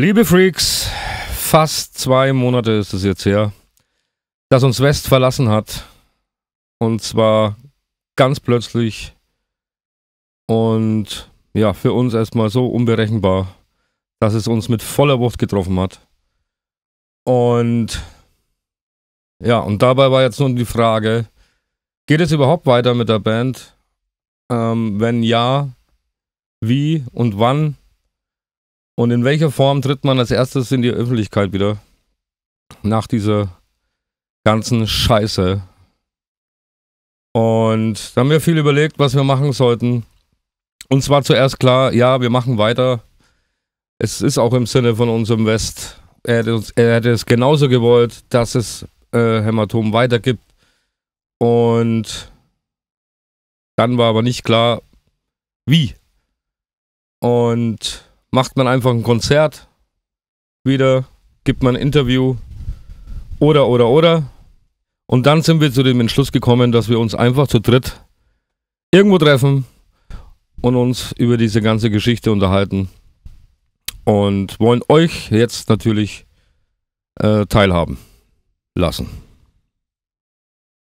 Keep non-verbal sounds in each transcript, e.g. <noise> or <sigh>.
Liebe Freaks, fast zwei Monate ist es jetzt her, dass uns West verlassen hat. Und zwar ganz plötzlich und ja, für uns erstmal so unberechenbar, dass es uns mit voller Wucht getroffen hat. Und ja, und dabei war jetzt nun die Frage, geht es überhaupt weiter mit der Band? Ähm, wenn ja, wie und wann? Und in welcher Form tritt man als erstes in die Öffentlichkeit wieder? Nach dieser ganzen Scheiße. Und da haben wir viel überlegt, was wir machen sollten. Uns war zuerst klar, ja, wir machen weiter. Es ist auch im Sinne von unserem West. Er hätte, uns, er hätte es genauso gewollt, dass es äh, Hämatom weitergibt. Und dann war aber nicht klar, wie. Und macht man einfach ein Konzert wieder, gibt man ein Interview oder, oder, oder. Und dann sind wir zu dem Entschluss gekommen, dass wir uns einfach zu dritt irgendwo treffen und uns über diese ganze Geschichte unterhalten. Und wollen euch jetzt natürlich äh, teilhaben lassen.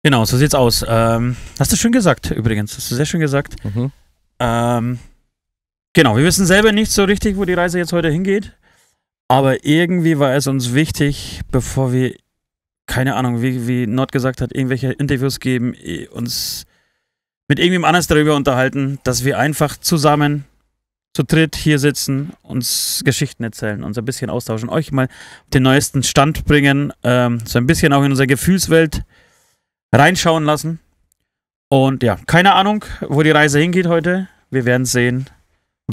Genau, so sieht's aus. Ähm, hast du schön gesagt, übrigens. Hast du sehr schön gesagt. Mhm. Ähm, Genau, wir wissen selber nicht so richtig, wo die Reise jetzt heute hingeht. Aber irgendwie war es uns wichtig, bevor wir, keine Ahnung, wie, wie Nord gesagt hat, irgendwelche Interviews geben, eh, uns mit irgendjemand anders darüber unterhalten, dass wir einfach zusammen zu dritt hier sitzen, uns Geschichten erzählen, uns ein bisschen austauschen, euch mal den neuesten Stand bringen, ähm, so ein bisschen auch in unsere Gefühlswelt reinschauen lassen. Und ja, keine Ahnung, wo die Reise hingeht heute. Wir werden sehen.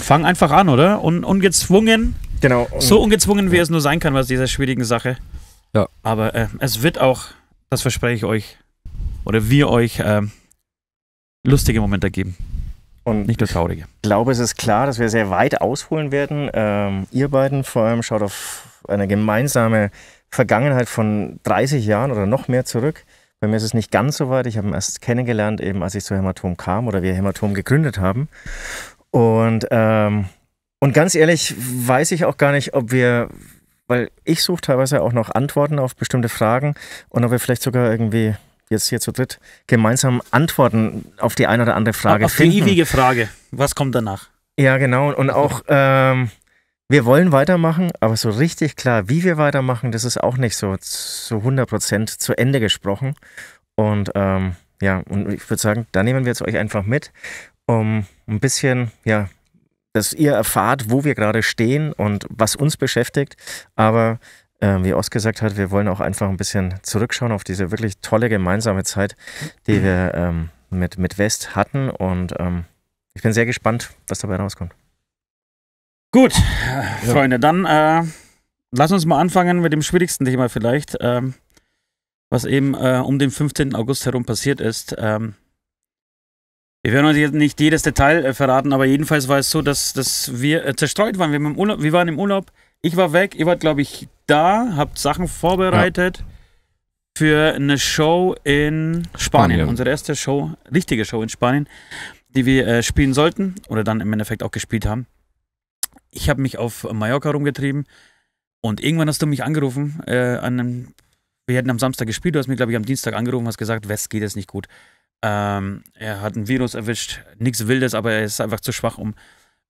Fang einfach an, oder? Und ungezwungen. Genau. So ungezwungen, wie ja. es nur sein kann was dieser schwierigen Sache. Ja. Aber äh, es wird auch, das verspreche ich euch, oder wir euch, äh, lustige Momente geben. Und nicht nur traurige. Ich glaube, es ist klar, dass wir sehr weit ausholen werden. Ähm, ihr beiden vor allem schaut auf eine gemeinsame Vergangenheit von 30 Jahren oder noch mehr zurück. Bei mir ist es nicht ganz so weit. Ich habe ihn erst kennengelernt, eben als ich zu Hämatom kam oder wir Hämatom gegründet haben. Und, ähm, und ganz ehrlich weiß ich auch gar nicht, ob wir, weil ich suche teilweise auch noch Antworten auf bestimmte Fragen und ob wir vielleicht sogar irgendwie jetzt hier zu dritt gemeinsam Antworten auf die eine oder andere Frage auf finden. Auf die ewige Frage, was kommt danach? Ja, genau. Und auch, ähm, wir wollen weitermachen, aber so richtig klar, wie wir weitermachen, das ist auch nicht so zu 100 zu Ende gesprochen. Und ähm, ja, und ich würde sagen, da nehmen wir jetzt euch einfach mit, um ein bisschen, ja, dass ihr erfahrt, wo wir gerade stehen und was uns beschäftigt. Aber äh, wie Oskar gesagt hat, wir wollen auch einfach ein bisschen zurückschauen auf diese wirklich tolle gemeinsame Zeit, die wir ähm, mit, mit West hatten. Und ähm, ich bin sehr gespannt, was dabei rauskommt. Gut, ja. Freunde, dann äh, lass uns mal anfangen mit dem schwierigsten Thema vielleicht, ähm, was eben äh, um den 15. August herum passiert ist. Ähm, wir werden euch jetzt nicht jedes Detail äh, verraten, aber jedenfalls war es so, dass, dass wir äh, zerstreut waren. Wir, waren im Urlaub, wir waren im Urlaub. Ich war weg, ihr wart, glaube ich, da, habt Sachen vorbereitet ja. für eine Show in Spanien. Spanien. Unsere erste Show, richtige Show in Spanien, die wir äh, spielen sollten oder dann im Endeffekt auch gespielt haben. Ich habe mich auf Mallorca rumgetrieben und irgendwann hast du mich angerufen. Äh, an einem, wir hätten am Samstag gespielt, du hast mich, glaube ich, am Dienstag angerufen und hast gesagt, West geht es nicht gut. Ähm, er hat ein Virus erwischt, nichts Wildes, aber er ist einfach zu schwach, um,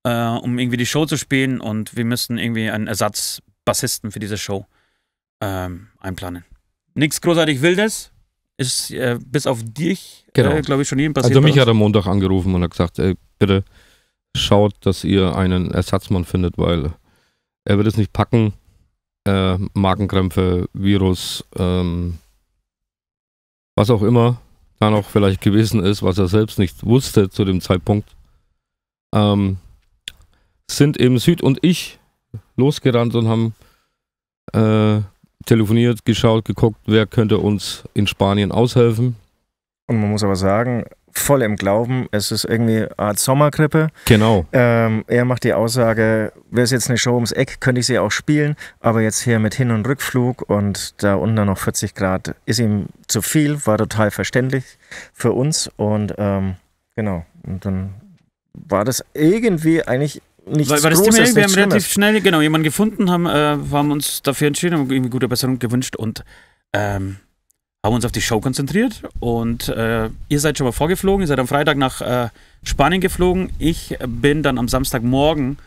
äh, um irgendwie die Show zu spielen und wir müssen irgendwie einen Ersatzbassisten für diese Show ähm, einplanen. Nichts großartig Wildes, ist äh, bis auf dich, äh, genau. äh, glaube ich, schon jedem passiert. Also mich hat er Montag angerufen und hat gesagt, ey, bitte schaut, dass ihr einen Ersatzmann findet, weil er wird es nicht packen. Äh, Magenkrämpfe, Virus, ähm, was auch immer da noch vielleicht gewesen ist, was er selbst nicht wusste zu dem Zeitpunkt, ähm, sind eben Süd und ich losgerannt und haben äh, telefoniert, geschaut, geguckt, wer könnte uns in Spanien aushelfen. Und man muss aber sagen, voll im Glauben. Es ist irgendwie eine Art Sommergrippe. Genau. Ähm, er macht die Aussage, wäre es jetzt eine Show ums Eck, könnte ich sie auch spielen, aber jetzt hier mit Hin- und Rückflug und da unten noch 40 Grad ist ihm zu viel, war total verständlich für uns und ähm, genau. Und dann war das irgendwie eigentlich nichts weil, weil das Großes, Wir haben relativ schnell genau jemanden gefunden, haben, äh, haben uns dafür entschieden, haben irgendwie gute Besserung gewünscht und ähm, haben uns auf die Show konzentriert und äh, ihr seid schon mal vorgeflogen, ihr seid am Freitag nach äh, Spanien geflogen. Ich bin dann am Samstagmorgen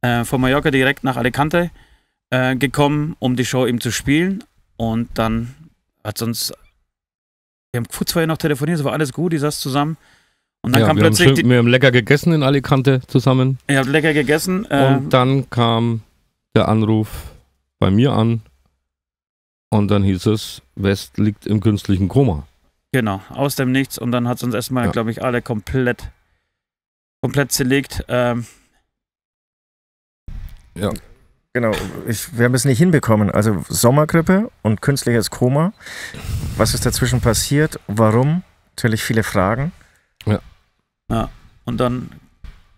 äh, von Mallorca direkt nach Alicante äh, gekommen, um die Show eben zu spielen. Und dann hat uns, wir haben kurz vorher noch telefoniert, es war alles gut, die saß zusammen. Und dann ja, kam wir plötzlich. Haben schön, wir haben lecker gegessen in Alicante zusammen. Ihr habt lecker gegessen. Ähm, und dann kam der Anruf bei mir an und dann hieß es, West liegt im künstlichen Koma. Genau, aus dem Nichts. Und dann hat es uns erstmal, ja. glaube ich, alle komplett, komplett zerlegt. Ähm, ja. Genau, ich, wir haben es nicht hinbekommen. Also Sommergrippe und künstliches Koma. Was ist dazwischen passiert? Warum? Natürlich viele Fragen. Ja. Ja, und dann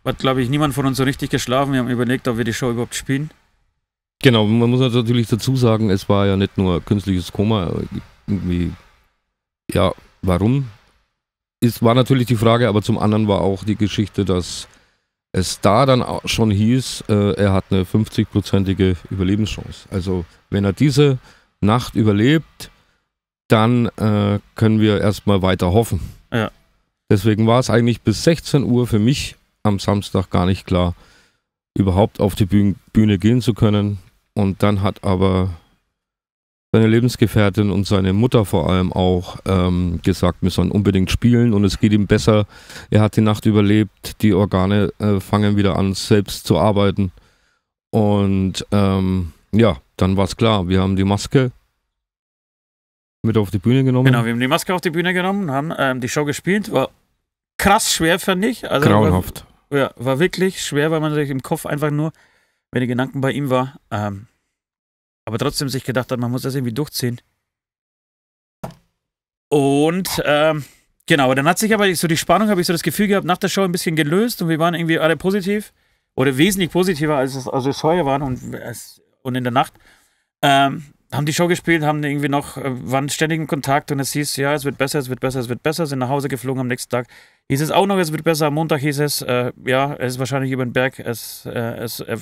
hat, glaube ich, niemand von uns so richtig geschlafen. Wir haben überlegt, ob wir die Show überhaupt spielen. Genau, man muss natürlich dazu sagen, es war ja nicht nur künstliches Koma, irgendwie, ja, warum? Es war natürlich die Frage, aber zum anderen war auch die Geschichte, dass es da dann schon hieß, äh, er hat eine 50-prozentige Überlebenschance. Also wenn er diese Nacht überlebt, dann äh, können wir erstmal weiter hoffen. Ja. Deswegen war es eigentlich bis 16 Uhr für mich am Samstag gar nicht klar, überhaupt auf die Bühne gehen zu können. Und dann hat aber seine Lebensgefährtin und seine Mutter vor allem auch ähm, gesagt, wir sollen unbedingt spielen und es geht ihm besser. Er hat die Nacht überlebt, die Organe äh, fangen wieder an, selbst zu arbeiten. Und ähm, ja, dann war es klar, wir haben die Maske mit auf die Bühne genommen. Genau, wir haben die Maske auf die Bühne genommen, haben ähm, die Show gespielt. War krass schwer, fand ich. Also Grauenhaft. War, ja, war wirklich schwer, weil man sich im Kopf einfach nur wenn die Gedanken bei ihm war. Ähm, aber trotzdem sich gedacht hat, man muss das irgendwie durchziehen. Und ähm, genau, dann hat sich aber so die Spannung, habe ich so das Gefühl gehabt, nach der Show ein bisschen gelöst und wir waren irgendwie alle positiv oder wesentlich positiver, als es, als vorher waren und, als, und in der Nacht. Ähm, haben die Show gespielt, haben irgendwie noch, äh, waren ständig in Kontakt und es hieß, ja, es wird besser, es wird besser, es wird besser, sind nach Hause geflogen am nächsten Tag. Hieß es auch noch, es wird besser, am Montag hieß es, äh, ja, es ist wahrscheinlich über den Berg, es, äh, es äh,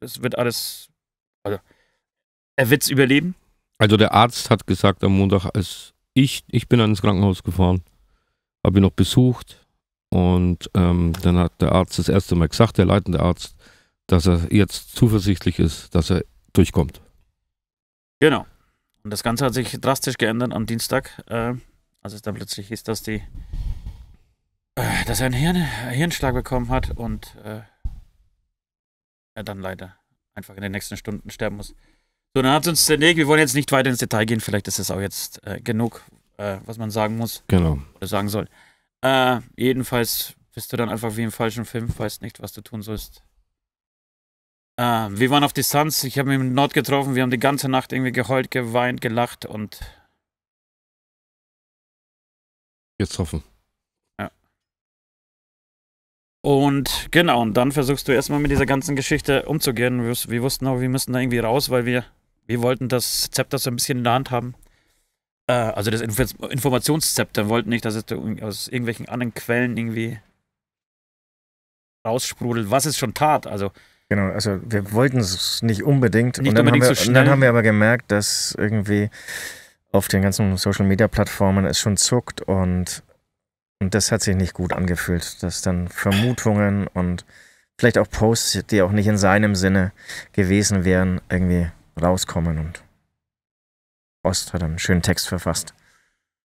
es wird alles. Also, er wird es überleben. Also der Arzt hat gesagt am Montag, als ich, ich bin ans Krankenhaus gefahren, habe ihn noch besucht und ähm, dann hat der Arzt das erste Mal gesagt, der leitende Arzt, dass er jetzt zuversichtlich ist, dass er durchkommt. Genau. Und das Ganze hat sich drastisch geändert am Dienstag, äh, als es dann plötzlich hieß, dass die, äh, dass er einen Hirn, Hirnschlag bekommen hat und äh, er dann leider einfach in den nächsten Stunden sterben muss. So, dann hat uns der Nick, wir wollen jetzt nicht weiter ins Detail gehen, vielleicht ist es auch jetzt äh, genug, äh, was man sagen muss. Genau. Oder sagen soll. Äh, jedenfalls bist du dann einfach wie im falschen Film, weißt nicht, was du tun sollst. Äh, wir waren auf Distanz, ich habe mich im Nord getroffen, wir haben die ganze Nacht irgendwie geheult, geweint, gelacht und. Jetzt hoffen. Und genau, und dann versuchst du erstmal mit dieser ganzen Geschichte umzugehen. Wir, wir wussten auch, wir müssen da irgendwie raus, weil wir, wir wollten das Zepter so ein bisschen in der Hand haben. Äh, also das Inf Informationszepter. Wir wollten nicht, dass es aus irgendwelchen anderen Quellen irgendwie raussprudelt, was es schon tat. Also Genau, also wir wollten es nicht unbedingt. Nicht und, dann unbedingt haben wir, so und dann haben wir aber gemerkt, dass irgendwie auf den ganzen Social Media Plattformen es schon zuckt und und das hat sich nicht gut angefühlt, dass dann Vermutungen und vielleicht auch Posts, die auch nicht in seinem Sinne gewesen wären, irgendwie rauskommen. Und Ost hat einen schönen Text verfasst.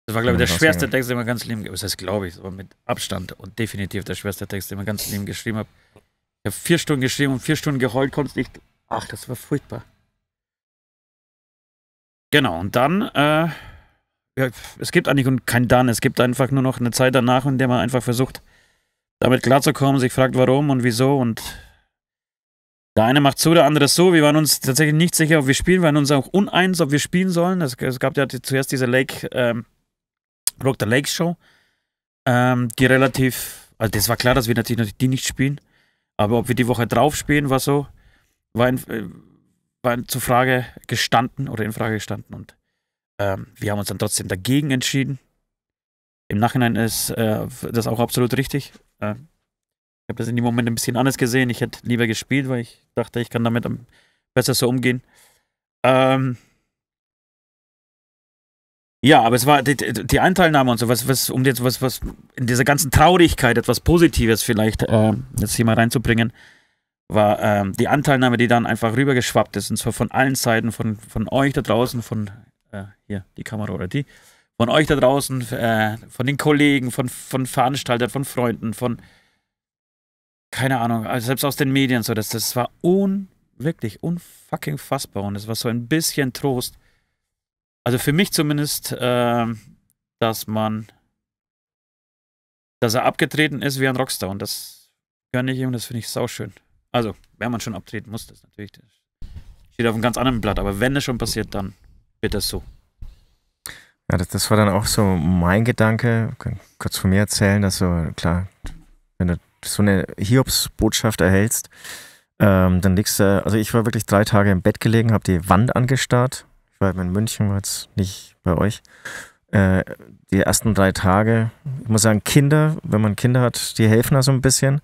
Das war, glaube ich, der schwerste Text, den man ganz Leben, das heißt, glaube ich, aber mit Abstand und definitiv der schwerste Text, den man ganz Leben geschrieben hat. Ich habe vier Stunden geschrieben und vier Stunden geheult, konnte nicht. Ach, das war furchtbar. Genau, und dann äh, ja, es gibt eigentlich kein Dann. Es gibt einfach nur noch eine Zeit danach, in der man einfach versucht, damit klarzukommen, sich fragt, warum und wieso und der eine macht so, der andere so. Wir waren uns tatsächlich nicht sicher, ob wir spielen. Wir waren uns auch uneins, ob wir spielen sollen. Es, es gab ja die, zuerst diese Lake, ähm, Rock the Lake Show, ähm, die relativ, also das war klar, dass wir natürlich die nicht spielen. Aber ob wir die Woche drauf spielen, war so, war, in, äh, war in, zur Frage gestanden oder in Frage gestanden. Und ähm, wir haben uns dann trotzdem dagegen entschieden. Im Nachhinein ist äh, das auch absolut richtig. Äh, ich habe das in dem Moment ein bisschen anders gesehen. Ich hätte lieber gespielt, weil ich dachte, ich kann damit am besser so umgehen. Ähm ja, aber es war die, die, Einteilnahme und so, was, was, um jetzt was, was in dieser ganzen Traurigkeit etwas Positives vielleicht äh, jetzt hier mal reinzubringen, war äh, die Anteilnahme, die dann einfach rübergeschwappt ist. Und zwar von allen Seiten, von, von euch da draußen, von äh, hier die Kamera oder die, von euch da draußen, äh, von den Kollegen, von, von Veranstaltern, von Freunden, von keine Ahnung, also selbst aus den Medien so, das, das war un, wirklich unfucking fassbar und es war so ein bisschen Trost. Also für mich zumindest, äh, dass man, dass er abgetreten ist wie ein Rockstar und das gönne ich ihm, das finde ich sauschön. Also, wenn man schon abtreten muss, das natürlich, das steht auf einem ganz anderen Blatt, aber wenn es schon passiert, dann wird das so. Ja, das, das war dann auch so mein Gedanke. Ich kann kurz von mir erzählen, dass so, klar, wenn du so eine Hiobs-Botschaft erhältst, ähm, dann liegst du, also ich war wirklich drei Tage im Bett gelegen, habe die Wand angestarrt. Ich war in München, war jetzt nicht bei euch. Äh, die ersten drei Tage, ich muss sagen, Kinder, wenn man Kinder hat, die helfen da so ein bisschen.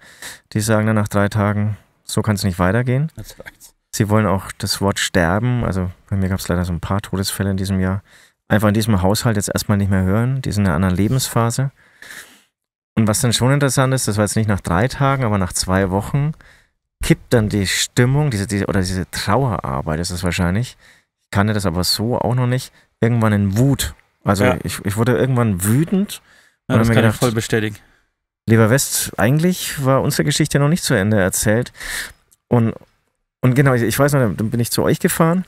Die sagen dann nach drei Tagen, so kann es nicht weitergehen. Das reicht's. Sie wollen auch das Wort sterben, also bei mir gab es leider so ein paar Todesfälle in diesem Jahr, einfach in diesem Haushalt jetzt erstmal nicht mehr hören. Die sind in einer anderen Lebensphase. Und was dann schon interessant ist, das war jetzt nicht nach drei Tagen, aber nach zwei Wochen, kippt dann die Stimmung, diese, diese oder diese Trauerarbeit ist es wahrscheinlich. Ich kannte das aber so auch noch nicht. Irgendwann in Wut. Also ja. ich, ich wurde irgendwann wütend. Ja, das kann ich voll bestätigen. Lieber West, eigentlich war unsere Geschichte noch nicht zu Ende erzählt. Und und genau, ich, weiß noch, dann bin ich zu euch gefahren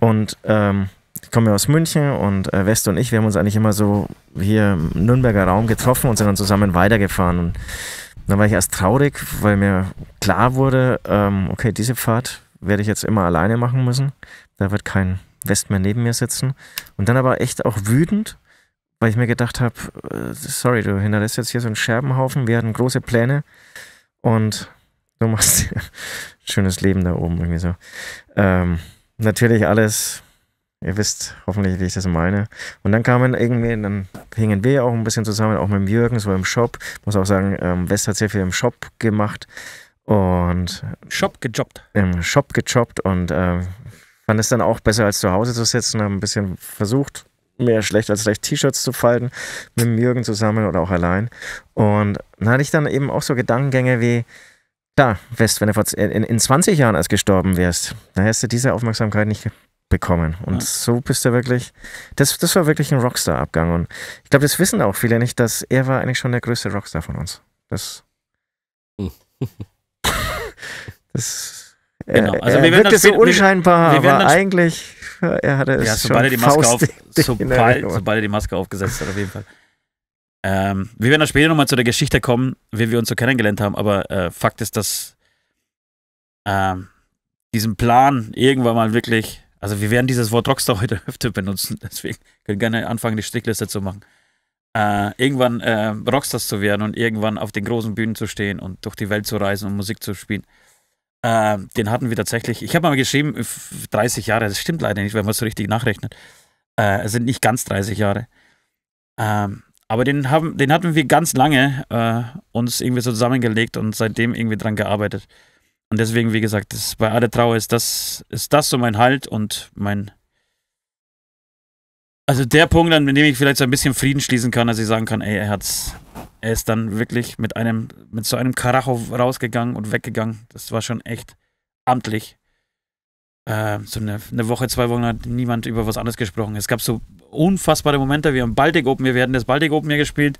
und ähm, ich komme ja aus München und äh, West und ich, wir haben uns eigentlich immer so hier im Nürnberger Raum getroffen und sind dann zusammen weitergefahren. Und dann war ich erst traurig, weil mir klar wurde, ähm, okay, diese Fahrt werde ich jetzt immer alleine machen müssen. Da wird kein West mehr neben mir sitzen. Und dann aber echt auch wütend, weil ich mir gedacht habe, äh, sorry, du hinterlässt jetzt hier so einen Scherbenhaufen, wir hatten große Pläne und du machst schönes Leben da oben irgendwie so. Ähm, natürlich alles, ihr wisst hoffentlich, wie ich das meine. Und dann kamen irgendwie, dann hingen wir auch ein bisschen zusammen, auch mit dem Jürgen, so im Shop. Muss auch sagen, ähm, West hat sehr viel im Shop gemacht und. Shop gejobbt. Im Shop gejobbt und äh, fand es dann auch besser, als zu Hause zu sitzen, haben ein bisschen versucht, mehr schlecht als recht T-Shirts zu falten, mit dem Jürgen zusammen oder auch allein. Und dann hatte ich dann eben auch so Gedankengänge wie, da, West, wenn du vor, äh, in, in 20 Jahren erst gestorben wärst, dann hättest du diese Aufmerksamkeit nicht bekommen. Und ja. so bist du wirklich, das, das war wirklich ein Rockstar-Abgang. Und ich glaube, das wissen auch viele nicht, dass er war eigentlich schon der größte Rockstar von uns. Das. Hm. <laughs> das äh, genau. Also er, wir wirkte so unscheinbar, wir, wir aber eigentlich, er hatte es ja, schon er die <laughs> sobald, sobald er die Maske aufgesetzt hat, auf jeden Fall. Ähm, wir werden auch später nochmal zu der Geschichte kommen, wie wir uns so kennengelernt haben, aber äh, Fakt ist, dass ähm, diesen Plan irgendwann mal wirklich, also wir werden dieses Wort Rockstar heute <laughs> öfter benutzen, deswegen können gerne anfangen, die Strickliste zu machen. Äh, irgendwann äh, Rockstars zu werden und irgendwann auf den großen Bühnen zu stehen und durch die Welt zu reisen und Musik zu spielen. Äh, den hatten wir tatsächlich, ich habe mal geschrieben, 30 Jahre, das stimmt leider nicht, wenn man es so richtig nachrechnet. Äh, es sind nicht ganz 30 Jahre. Ähm, aber den, haben, den hatten wir ganz lange äh, uns irgendwie so zusammengelegt und seitdem irgendwie dran gearbeitet. Und deswegen, wie gesagt, das, bei aller Trauer ist das, ist das so mein Halt und mein. Also der Punkt, an dem ich vielleicht so ein bisschen Frieden schließen kann, dass ich sagen kann, ey, er hat's. Er ist dann wirklich mit einem, mit so einem Karacho rausgegangen und weggegangen. Das war schon echt amtlich äh, so eine, eine, Woche, zwei Wochen hat niemand über was anderes gesprochen. Es gab so unfassbare Momente. Wir haben Baltic Open, wir werden das Baltic Open hier gespielt.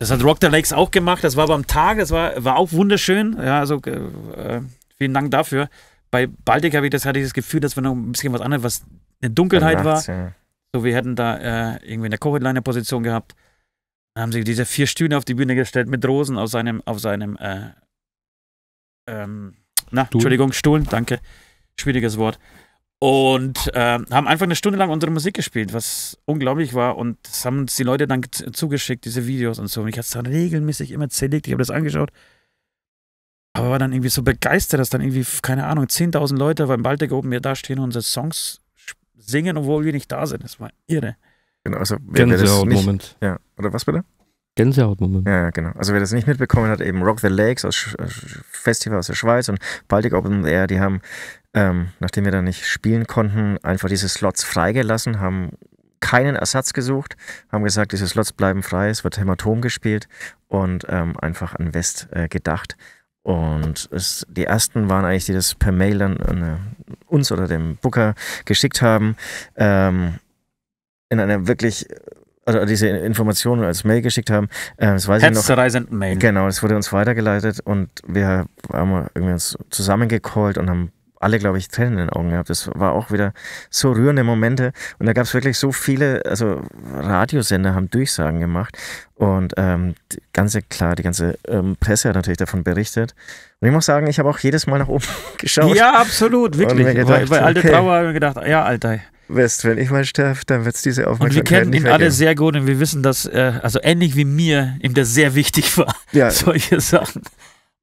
Das hat Rock the Lakes auch gemacht. Das war beim Tag, das war, war auch wunderschön. Ja, also äh, vielen Dank dafür. Bei Baltic habe ich das, hatte ich das Gefühl, dass wir noch ein bisschen was anderes, was eine Dunkelheit war. So, wir hätten da äh, irgendwie eine Co-Headliner-Position gehabt. Dann haben sie diese vier Stühle auf die Bühne gestellt mit Rosen auf seinem, auf seinem, äh, ähm, na, Stuhl. Entschuldigung, Stuhl, danke. Schwieriges Wort. Und äh, haben einfach eine Stunde lang unsere Musik gespielt, was unglaublich war. Und das haben uns die Leute dann zugeschickt, diese Videos und so. Und ich hatte es dann regelmäßig immer zerlegt. Ich habe das angeschaut. Aber war dann irgendwie so begeistert, dass dann irgendwie, keine Ahnung, 10.000 Leute beim Baltic Open mir da stehen und unsere Songs singen, obwohl wir nicht da sind. Das war irre. Genau, also Gänsehautmoment. Ja, oder was bitte? Gänsehaut-Moment. Ja, genau. Also wer das nicht mitbekommen hat, eben Rock the Lakes aus Sch Festival aus der Schweiz und Baltic Open Air, die haben ähm, nachdem wir da nicht spielen konnten, einfach diese Slots freigelassen, haben keinen Ersatz gesucht, haben gesagt, diese Slots bleiben frei, es wird Hämatom gespielt und ähm, einfach an West äh, gedacht. Und es, die ersten waren eigentlich, die das per Mail dann äh, uns oder dem Booker geschickt haben, ähm, in einer wirklich äh, oder diese Informationen als Mail geschickt haben. Äh, das weiß ich noch. Mail. Genau, das wurde uns weitergeleitet und wir haben irgendwie uns zusammengecallt und haben alle, glaube ich, Tränen in den Augen gehabt. Das war auch wieder so rührende Momente. Und da gab es wirklich so viele, also Radiosender haben Durchsagen gemacht und ähm, ganze, klar, die ganze ähm, Presse hat natürlich davon berichtet. Und ich muss sagen, ich habe auch jedes Mal nach oben <laughs> geschaut. Ja, absolut, wirklich. Gedacht, bei, bei Alte okay. Trauer habe ich gedacht, ja, Alter. West, wenn ich mal sterbe, dann wird es diese Aufmerksamkeit Und wir kennen ihn alle sehr gut und wir wissen, dass, äh, also ähnlich wie mir, ihm das sehr wichtig war, ja. <laughs> solche Sachen.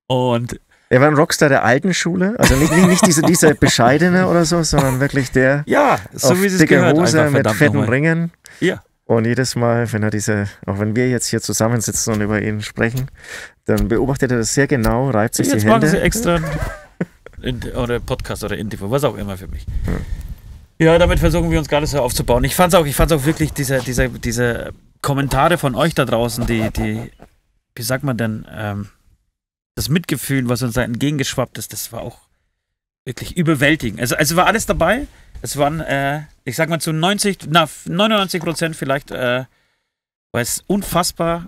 Und er war ein Rockstar der alten Schule, also nicht, nicht, nicht diese, dieser bescheidene oder so, sondern wirklich der ja, so auf wie dicke gehört, Hose mit fetten Ringen. Ja. Und jedes Mal, wenn er diese, auch wenn wir jetzt hier zusammensitzen und über ihn sprechen, dann beobachtet er das sehr genau, reibt sich jetzt die Hände. Jetzt machen sie extra in, oder Podcast oder Interview, was auch immer für mich. Ja. ja, damit versuchen wir uns gerade so aufzubauen. Ich fand es auch, ich fand's auch wirklich diese, diese, diese Kommentare von euch da draußen, die, die, wie sagt man denn, ähm, das Mitgefühl, was uns da entgegengeschwappt ist, das war auch wirklich überwältigend. Also, also war alles dabei. Es waren, äh, ich sag mal, zu 90, na, 99 Prozent vielleicht, äh, war es unfassbar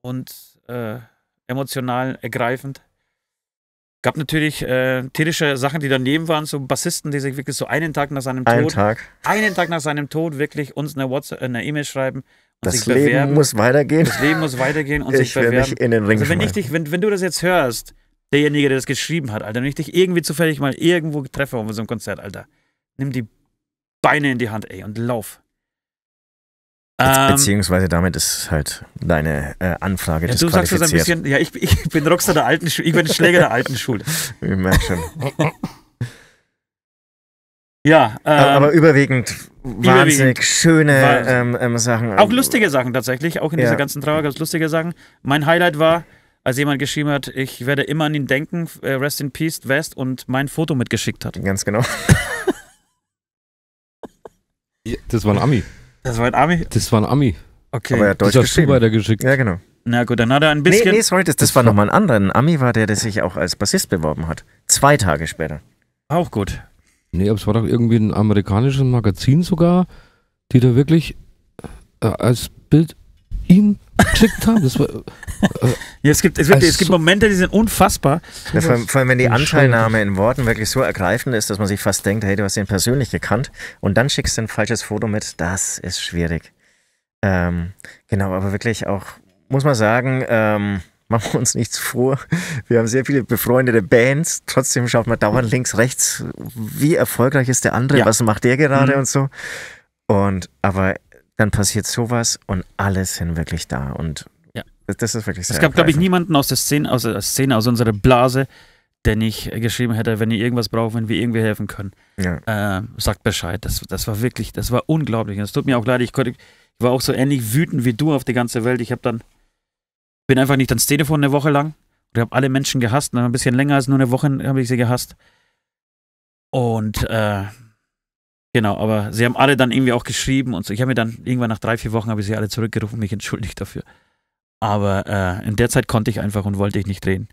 und äh, emotional ergreifend. Gab natürlich äh, tierische Sachen, die daneben waren, so Bassisten, die sich wirklich so einen Tag nach seinem Tod, einen Tag, einen Tag nach seinem Tod wirklich uns eine WhatsApp, eine E-Mail schreiben Und das Leben bewerben. muss weitergehen. Das Leben muss weitergehen und ich sich bewerben. Mich in den Ring also wenn, ich dich, wenn, wenn du das jetzt hörst, derjenige, der das geschrieben hat, Alter, wenn ich dich irgendwie zufällig mal irgendwo treffe auf so einem Konzert, Alter, nimm die Beine in die Hand, ey, und lauf. Jetzt, ähm, beziehungsweise damit ist halt deine äh, Anfrage ja, Du sagst das ein bisschen, ja, ich, ich bin Rockstar der alten Schule, ich bin Schläger der alten Schule. <laughs> Ich merke schon. ja. Ähm, aber, überwiegend wahnsinnig überwiegend schöne Wahnsinn. ähm, ähm, Sachen. Auch lustige Sachen tatsächlich, auch in ja. dieser ganzen Trauer ganz lustige Sachen. Mein Highlight war, als jemand geschrieben hat, ich werde immer an ihn denken, äh, Rest in Peace, West, und mein Foto mitgeschickt hat. Ganz genau. <laughs> das war ein Ami. Das war ein Ami? Das war ein Ami. Okay. Aber er hat Deutsch das geschrieben. weitergeschickt. Ja, genau. Na gut, dann hat er ein bisschen... Nee, nee sorry, das, das war nochmal ein anderer. Ein Ami war der, der sich auch als Bassist beworben hat. Zwei Tage später. Auch gut. Nee, aber es war doch irgendwie ein amerikanisches Magazin sogar, die da wirklich äh, als Bild ihn geschickt haben. Das war, <laughs> <laughs> ja, es gibt, es, also gibt, es gibt Momente, die sind unfassbar. Ja, vor, allem, vor, allem, wenn die Anteilnahme in Worten wirklich so ergreifend ist, dass man sich fast denkt, hey, du hast ihn persönlich gekannt und dann schickst du ein falsches Foto mit, das ist schwierig. Ähm, genau, aber wirklich auch, muss man sagen, ähm, <laughs> machen wir uns nichts vor. Wir haben sehr viele befreundete Bands. Trotzdem schaut man dauernd mhm. links, rechts, wie erfolgreich ist der andere, ja. was macht der gerade mhm. und so. Und aber dann passiert sowas und alle sind wirklich da. Und das ist wirklich sehr Es gab, glaube ich, niemanden aus der Szene, aus der Szene, aus unserer Blase, der nicht geschrieben hätte, wenn ihr irgendwas braucht, wenn wir irgendwie helfen können. Ja. Äh, sagt Bescheid. Das, das war wirklich, das war unglaublich. Und es tut mir auch leid, ich, konnte, ich war auch so ähnlich wütend wie du auf die ganze Welt. Ich habe dann, bin einfach nicht ans Telefon eine Woche lang. Ich habe alle Menschen gehasst. ein bisschen länger als nur eine Woche habe ich sie gehasst. Und äh, genau, aber sie haben alle dann irgendwie auch geschrieben und so. Ich habe mir dann irgendwann nach drei, vier Wochen habe ich sie alle zurückgerufen, und mich entschuldigt dafür. Aber äh, in der Zeit konnte ich einfach und wollte ich nicht reden.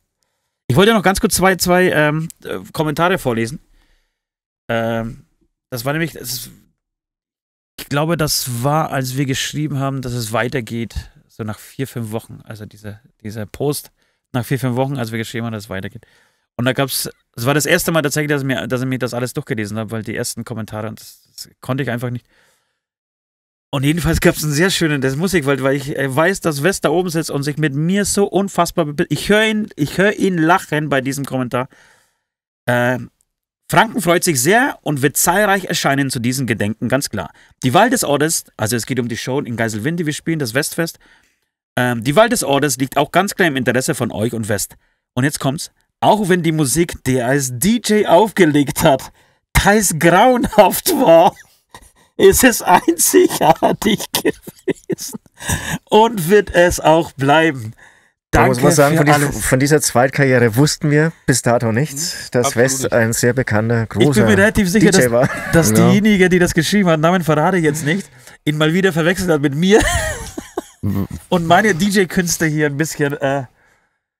Ich wollte ja noch ganz kurz zwei, zwei ähm, äh, Kommentare vorlesen. Ähm, das war nämlich, das, ich glaube, das war, als wir geschrieben haben, dass es weitergeht, so nach vier, fünf Wochen. Also dieser, dieser Post nach vier, fünf Wochen, als wir geschrieben haben, dass es weitergeht. Und da gab es, es war das erste Mal tatsächlich, dass, mir, dass ich mir das alles durchgelesen habe, weil die ersten Kommentare, das, das konnte ich einfach nicht. Und jedenfalls gab es einen sehr schönen das Musikwald, weil ich äh, weiß, dass West da oben sitzt und sich mit mir so unfassbar. Ich höre ihn, hör ihn lachen bei diesem Kommentar. Ähm, Franken freut sich sehr und wird zahlreich erscheinen zu diesen Gedenken, ganz klar. Die Wahl des Ortes, also es geht um die Show in Geiselwind, die wir spielen das Westfest. Ähm, die Wahl des Ortes liegt auch ganz klar im Interesse von euch und West. Und jetzt kommt's. Auch wenn die Musik, die er als DJ aufgelegt hat, teils grauenhaft war ist es einzigartig <laughs> gewesen und wird es auch bleiben. Danke da muss man sagen, von, dieser, von dieser Zweitkarriere wussten wir bis dato nichts, dass Absolut West ein sehr bekannter, großer Ich bin mir relativ sicher, DJ dass, dass genau. diejenige, die das geschrieben hat, Namen verrate ich jetzt nicht, ihn mal wieder verwechselt hat mit mir <laughs> und meine DJ-Künste hier ein bisschen äh,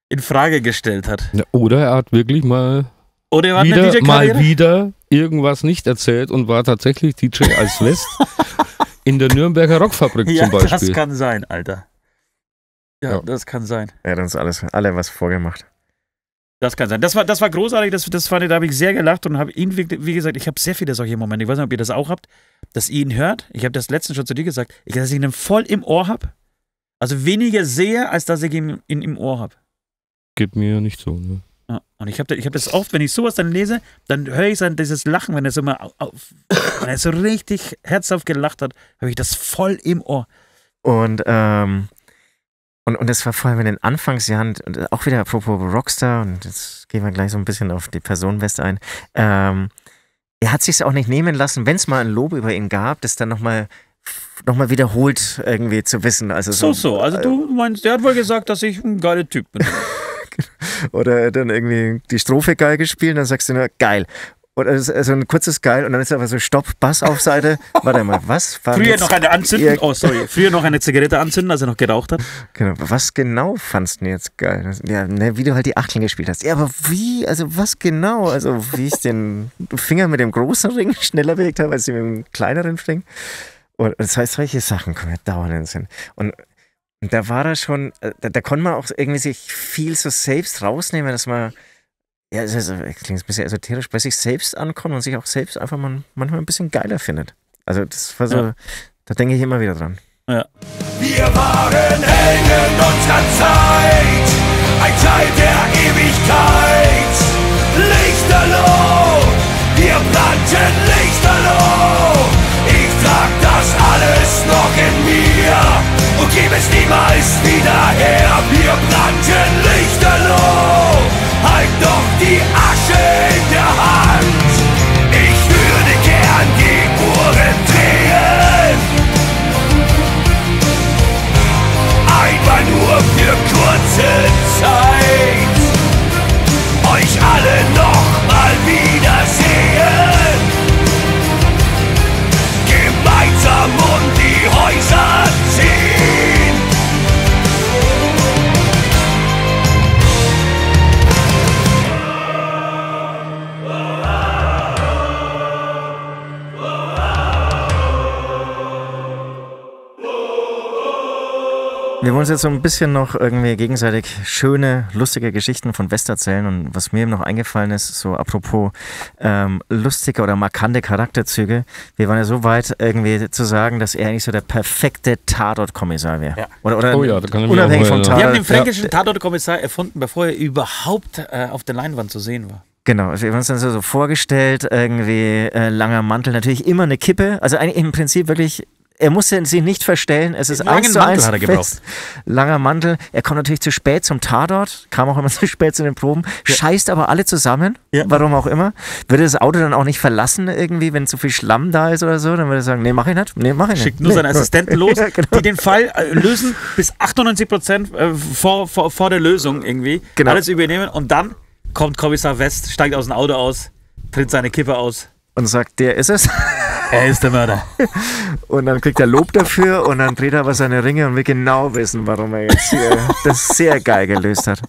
in Frage gestellt hat. Oder er hat wirklich mal oder wieder, mal wieder irgendwas nicht erzählt und war tatsächlich DJ als West <laughs> in der Nürnberger Rockfabrik ja, zum Beispiel. Das kann sein, Alter. Ja, ja, das kann sein. Er hat uns alles, alle was vorgemacht. Das kann sein. Das war, das war großartig, das, das fand ich, da habe ich sehr gelacht und habe ihn, wie gesagt, ich habe sehr viele solche Momente. Ich weiß nicht, ob ihr das auch habt, dass ihr ihn hört. Ich habe das letztens schon zu dir gesagt, dass ich ihn voll im Ohr habe. Also weniger sehe, als dass ich ihn, ihn im Ohr habe. Geht mir nicht so, ne? Und ich habe ich hab das oft, wenn ich sowas dann lese, dann höre ich dann dieses Lachen, wenn er so mal auf, wenn er so richtig herzhaft gelacht hat, habe ich das voll im Ohr. Und ähm, und, und das war vor allem in den Anfangsjahren, und äh, auch wieder apropos Rockstar, und jetzt gehen wir gleich so ein bisschen auf die Personenwest ein. Ähm, er hat sich auch nicht nehmen lassen, wenn es mal ein Lob über ihn gab, das dann nochmal nochmal wiederholt irgendwie zu wissen. Also so, so, so. Also äh, du meinst, der hat wohl gesagt, dass ich ein geiler Typ bin. <laughs> <laughs> oder dann irgendwie die Strophe geil gespielt, dann sagst du nur geil. Oder also ein kurzes Geil und dann ist einfach so Stopp, Bass auf Seite. <laughs> Warte mal, was war Früher noch eine anzünden, oh sorry, früher noch eine Zigarette anzünden, als er noch geraucht hat. Genau, was genau fandst du jetzt geil? Ja, ne, wie du halt die Achteln gespielt hast. Ja, aber wie, also was genau? Also wie ich den Finger mit dem großen Ring schneller bewegt habe, als ich mit dem kleineren Fing? Und das heißt, solche Sachen kommen ja dauernd in den Sinn. Und und da war er schon, äh, da, da konnte man auch irgendwie sich viel so selbst rausnehmen, dass man, ja, das, ist, das äh, klingt ein bisschen esoterisch, bei sich selbst ankommt und sich auch selbst einfach man, manchmal ein bisschen geiler findet. Also das war so, ja. da denke ich immer wieder dran. Ja. Wir waren Helden unserer Zeit, ein Teil der Ewigkeit. Gebe es niemals wieder her Wir brannten Lichterloh Halt doch die Asche in der Hand Ich würde gern die Uhren drehen Einmal nur für kurze Zeit Euch allen wir uns jetzt so ein bisschen noch irgendwie gegenseitig schöne, lustige Geschichten von West erzählen und was mir eben noch eingefallen ist, so apropos ähm, lustige oder markante Charakterzüge, wir waren ja so weit irgendwie zu sagen, dass er eigentlich so der perfekte Tatort-Kommissar wäre. Ja. Oder, oder oh ja, da kann ich unabhängig vom Tatort. Wir haben den fränkischen ja. Tatort-Kommissar erfunden, bevor er überhaupt äh, auf der Leinwand zu sehen war. Genau, wir haben uns dann so vorgestellt, irgendwie äh, langer Mantel, natürlich immer eine Kippe, also eigentlich im Prinzip wirklich er musste sich nicht verstellen. Es ist eins zu eins gebraucht. Langer Mantel. Er kommt natürlich zu spät zum Tatort, kam auch immer <laughs> zu spät zu den Proben, ja. scheißt aber alle zusammen, ja. warum auch immer. Würde das Auto dann auch nicht verlassen irgendwie, wenn zu viel Schlamm da ist oder so, dann würde er sagen, nee, mach ich nicht, nee, mach ich nicht. Schickt nur seinen Assistenten <laughs> los, ja, genau. die den Fall äh, lösen bis 98 Prozent äh, vor, vor, vor der Lösung irgendwie. Genau. Alles übernehmen und dann kommt Kommissar West, steigt aus dem Auto aus, tritt seine Kippe aus. Und sagt, der ist es er ist der Mörder. <laughs> Und dann kriegt er Lob dafür und dann dreht er aber seine Ringe und wir genau wissen, warum er jetzt hier das sehr geil gelöst hat.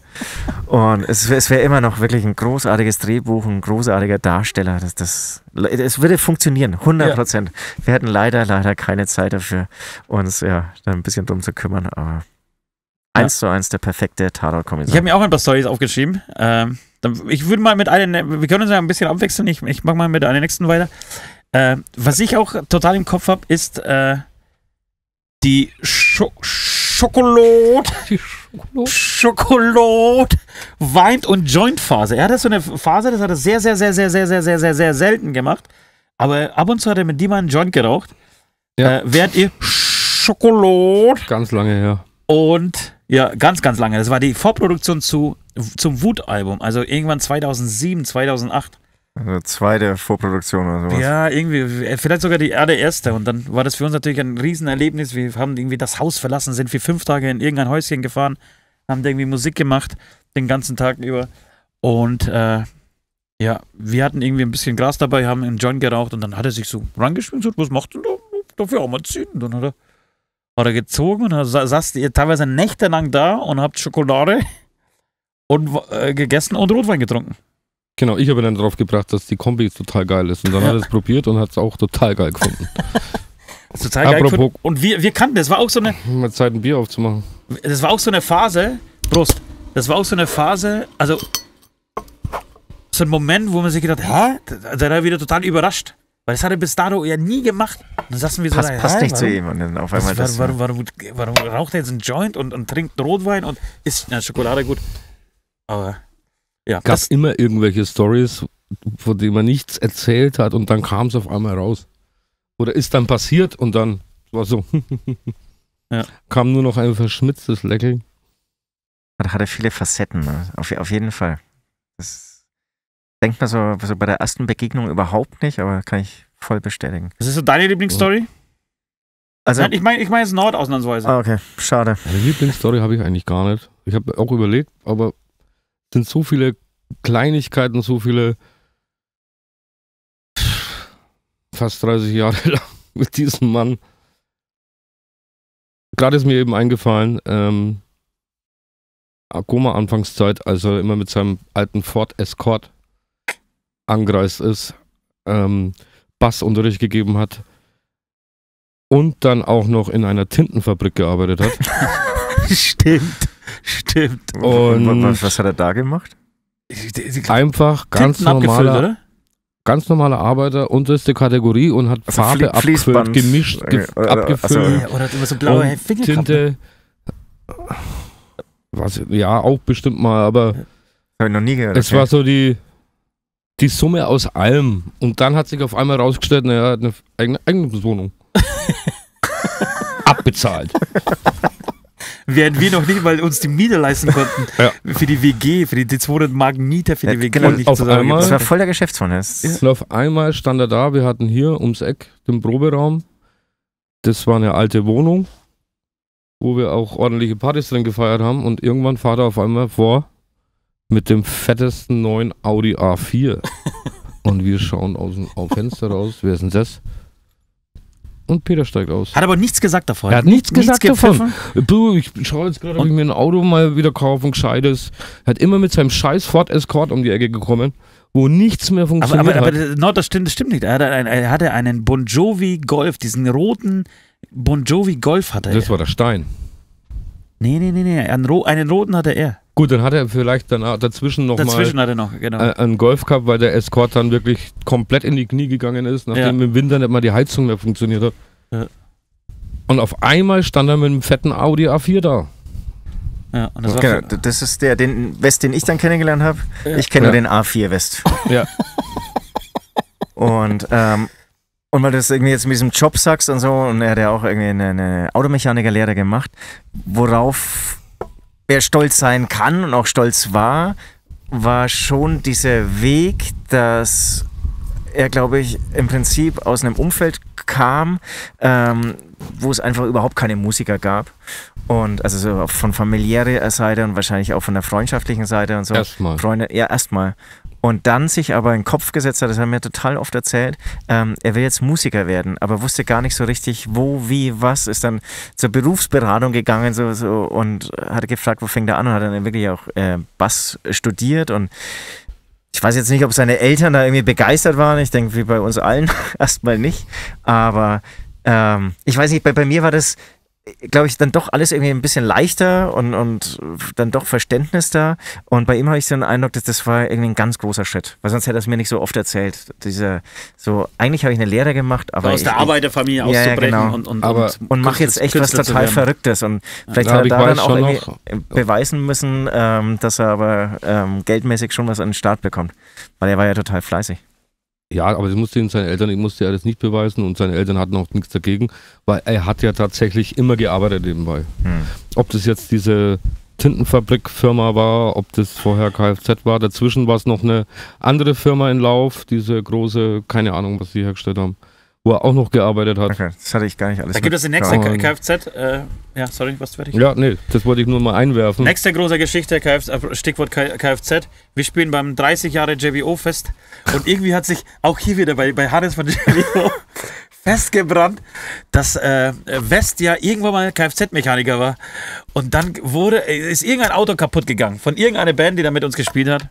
Und es, es wäre immer noch wirklich ein großartiges Drehbuch, ein großartiger Darsteller. Das, das, es würde funktionieren, 100 Prozent. Ja. Wir hätten leider, leider keine Zeit dafür, uns ja, da ein bisschen drum zu kümmern, aber. Eins ja. zu eins der perfekte Tatort-Kommissar. Ich habe mir auch ein paar Stories aufgeschrieben. Ähm, ich würde mal mit einer, wir können uns ja ein bisschen abwechseln. Ich, ich mache mal mit einer nächsten weiter. Äh, was ich auch total im Kopf habe, ist äh, die Scho Schokolade. Schokolade. weint und Joint Phase. Er hat so eine Phase, das hat er sehr, sehr, sehr, sehr, sehr, sehr, sehr, sehr, sehr selten gemacht. Aber ab und zu hat er mit dem einen Joint geraucht. Ja. Äh, während ihr Schokolade. Ganz lange her. Und ja, ganz, ganz lange. Das war die Vorproduktion zu, zum Wut-Album. Also irgendwann 2007, 2008. Also zwei der Vorproduktionen oder sowas. Ja, irgendwie, äh, vielleicht sogar die allererste. Und dann war das für uns natürlich ein Riesenerlebnis. Wir haben irgendwie das Haus verlassen, sind für fünf Tage in irgendein Häuschen gefahren, haben irgendwie Musik gemacht, den ganzen Tag über. Und äh, ja, wir hatten irgendwie ein bisschen Gras dabei, haben einen Joint geraucht und dann hat er sich so rangeschwingt und was macht denn da? Dafür auch mal ziehen. Und dann hat er, hat er gezogen und saß ihr teilweise nächtelang da und habt Schokolade und äh, gegessen und Rotwein getrunken. Genau, ich habe dann darauf gebracht, dass die Kombi total geil ist. Und dann hat er es <laughs> probiert und hat es auch total geil gefunden. <laughs> total geil Apropos, gefunden. Und wir, wir kannten, das war auch so eine. Mal Zeit, ein Bier aufzumachen. Das war auch so eine Phase, Brust, das war auch so eine Phase, also so ein Moment, wo man sich gedacht hat, hä? da war wieder total überrascht. Weil das hat er bis dato ja nie gemacht. Dann saßen wir so Pass, da, Passt nicht warum, zu ihm und dann auf einmal das. Warum, warum, warum, warum raucht er jetzt einen Joint und, und trinkt Rotwein und isst na, Schokolade gut? Aber ja, Gab immer irgendwelche Stories, von denen man nichts erzählt hat und dann kam es auf einmal raus. Oder ist dann passiert und dann war so. <laughs> ja. Kam nur noch ein verschmitztes Lächeln. Hat, hatte viele Facetten, ne? auf, auf, jeden Fall. Das denkt man so, so, bei der ersten Begegnung überhaupt nicht, aber kann ich voll bestätigen. Das ist so deine Lieblingsstory? Also, Nein, ich meine ich mein jetzt Nord ausnahmsweise. Ah, okay, schade. Eine Lieblingsstory habe ich eigentlich gar nicht. Ich habe auch überlegt, aber sind so viele Kleinigkeiten, so viele fast 30 Jahre <laughs> lang mit diesem Mann. Gerade ist mir eben eingefallen, ähm, Akoma Anfangszeit, als er immer mit seinem alten Ford Escort angereist ist, ähm, Bassunterricht gegeben hat und dann auch noch in einer Tintenfabrik gearbeitet hat. <laughs> Stimmt. Stimmt. Und, was, was, hat er da gemacht? Einfach ganz Tinten normaler, ganz normaler Arbeiter, unterste Kategorie und hat also Farbe abgefüllt, gemischt, ge oder, also abgefüllt. Also, oder hat immer so blaue Tinte. Was, ja, auch bestimmt mal, aber. Habe ich noch nie gehört. Es okay. war so die, die Summe aus allem. Und dann hat sich auf einmal rausgestellt, naja, eine eigene Wohnung. <laughs> Abbezahlt während wir noch nicht mal uns die Miete leisten konnten. Ja. Für die WG, für die, die 200 Mark Mieter für die ja, WG. Genau, nicht auf einmal, das war voll der Geschäftsmann. Und auf einmal stand er da, wir hatten hier ums Eck den Proberaum. Das war eine alte Wohnung, wo wir auch ordentliche Partys drin gefeiert haben. Und irgendwann fahrt er auf einmal vor mit dem fettesten neuen Audi A4. <laughs> Und wir schauen aus dem Fenster raus. Wer ist denn das? und Peter steigt aus. Hat aber nichts gesagt davon. Er hat nichts, gesagt nichts davon. Du, ich schaue jetzt gerade, ob ich mir ein Auto mal wieder kaufe, und gescheites. Er Hat immer mit seinem scheiß Ford Escort um die Ecke gekommen wo nichts mehr funktioniert. Aber, aber, aber No, das, stimmt, das stimmt nicht. Er hatte, einen, er hatte einen Bon Jovi Golf, diesen roten Bon Jovi Golf hatte er. Das war der Stein. Nee, nee, nee, nee. Einen, einen roten hatte er. Gut, dann hat er vielleicht dann dazwischen noch dazwischen mal hat er noch, genau. Äh, einen Golfcup, weil der Escort dann wirklich komplett in die Knie gegangen ist, nachdem ja. im Winter nicht mal die Heizung mehr funktioniert hat. Ja. Und auf einmal stand er mit einem fetten Audi A4 da. Ja, und das, genau, das ist der den West, den ich dann kennengelernt habe. Ja. Ich kenne nur den A4 West. <laughs> Ja. und ähm, und weil du das irgendwie jetzt mit diesem Job sagst und so, und er hat ja auch irgendwie eine, eine Automechanikerlehre gemacht, worauf wer stolz sein kann und auch stolz war, war schon dieser Weg, dass er, glaube ich, im Prinzip aus einem Umfeld kam, ähm, wo es einfach überhaupt keine Musiker gab. Und also so von familiärer Seite und wahrscheinlich auch von der freundschaftlichen Seite und so. Erstmal. Freunde, ja, erstmal. Und dann sich aber in den Kopf gesetzt hat, das hat er mir total oft erzählt, ähm, er will jetzt Musiker werden, aber wusste gar nicht so richtig, wo, wie, was, ist dann zur Berufsberatung gegangen so, so und hatte gefragt, wo fängt er an und hat dann wirklich auch äh, Bass studiert und ich weiß jetzt nicht, ob seine Eltern da irgendwie begeistert waren, ich denke, wie bei uns allen <laughs> erstmal nicht, aber ähm, ich weiß nicht, bei, bei mir war das glaube ich, dann doch alles irgendwie ein bisschen leichter und, und dann doch Verständnis da. Und bei ihm habe ich so den Eindruck, dass das war irgendwie ein ganz großer Schritt, weil sonst hätte er es mir nicht so oft erzählt. Dieser, so, eigentlich habe ich eine Lehre gemacht, aber. aus ich, der Arbeiterfamilie ich, auszubrechen ja, genau. und, und, aber und, und mache jetzt echt was total Verrücktes. Und vielleicht ja, hat er da dann auch irgendwie noch. Äh, beweisen müssen, ähm, dass er aber ähm, geldmäßig schon was an den Start bekommt, weil er war ja total fleißig. Ja, aber das musste ihm seine Eltern, ich musste er das nicht beweisen und seine Eltern hatten auch nichts dagegen, weil er hat ja tatsächlich immer gearbeitet nebenbei. Hm. Ob das jetzt diese Tintenfabrikfirma war, ob das vorher Kfz war, dazwischen war es noch eine andere Firma in Lauf, diese große, keine Ahnung, was sie hergestellt haben wo er auch noch gearbeitet hat. Okay, das hatte ich gar nicht alles. Da gibt es die nächste K Kfz. Äh, ja, sorry, was fertig? Ja, nee, das wollte ich nur mal einwerfen. Nächste große Geschichte, Kfz, äh, Stichwort Kfz. Wir spielen beim 30 Jahre JBO fest und irgendwie hat sich auch hier wieder bei, bei Hannes von <laughs> JBO festgebrannt, dass äh, West ja irgendwann mal Kfz-Mechaniker war. Und dann wurde, äh, ist irgendein Auto kaputt gegangen von irgendeiner Band, die da mit uns gespielt hat.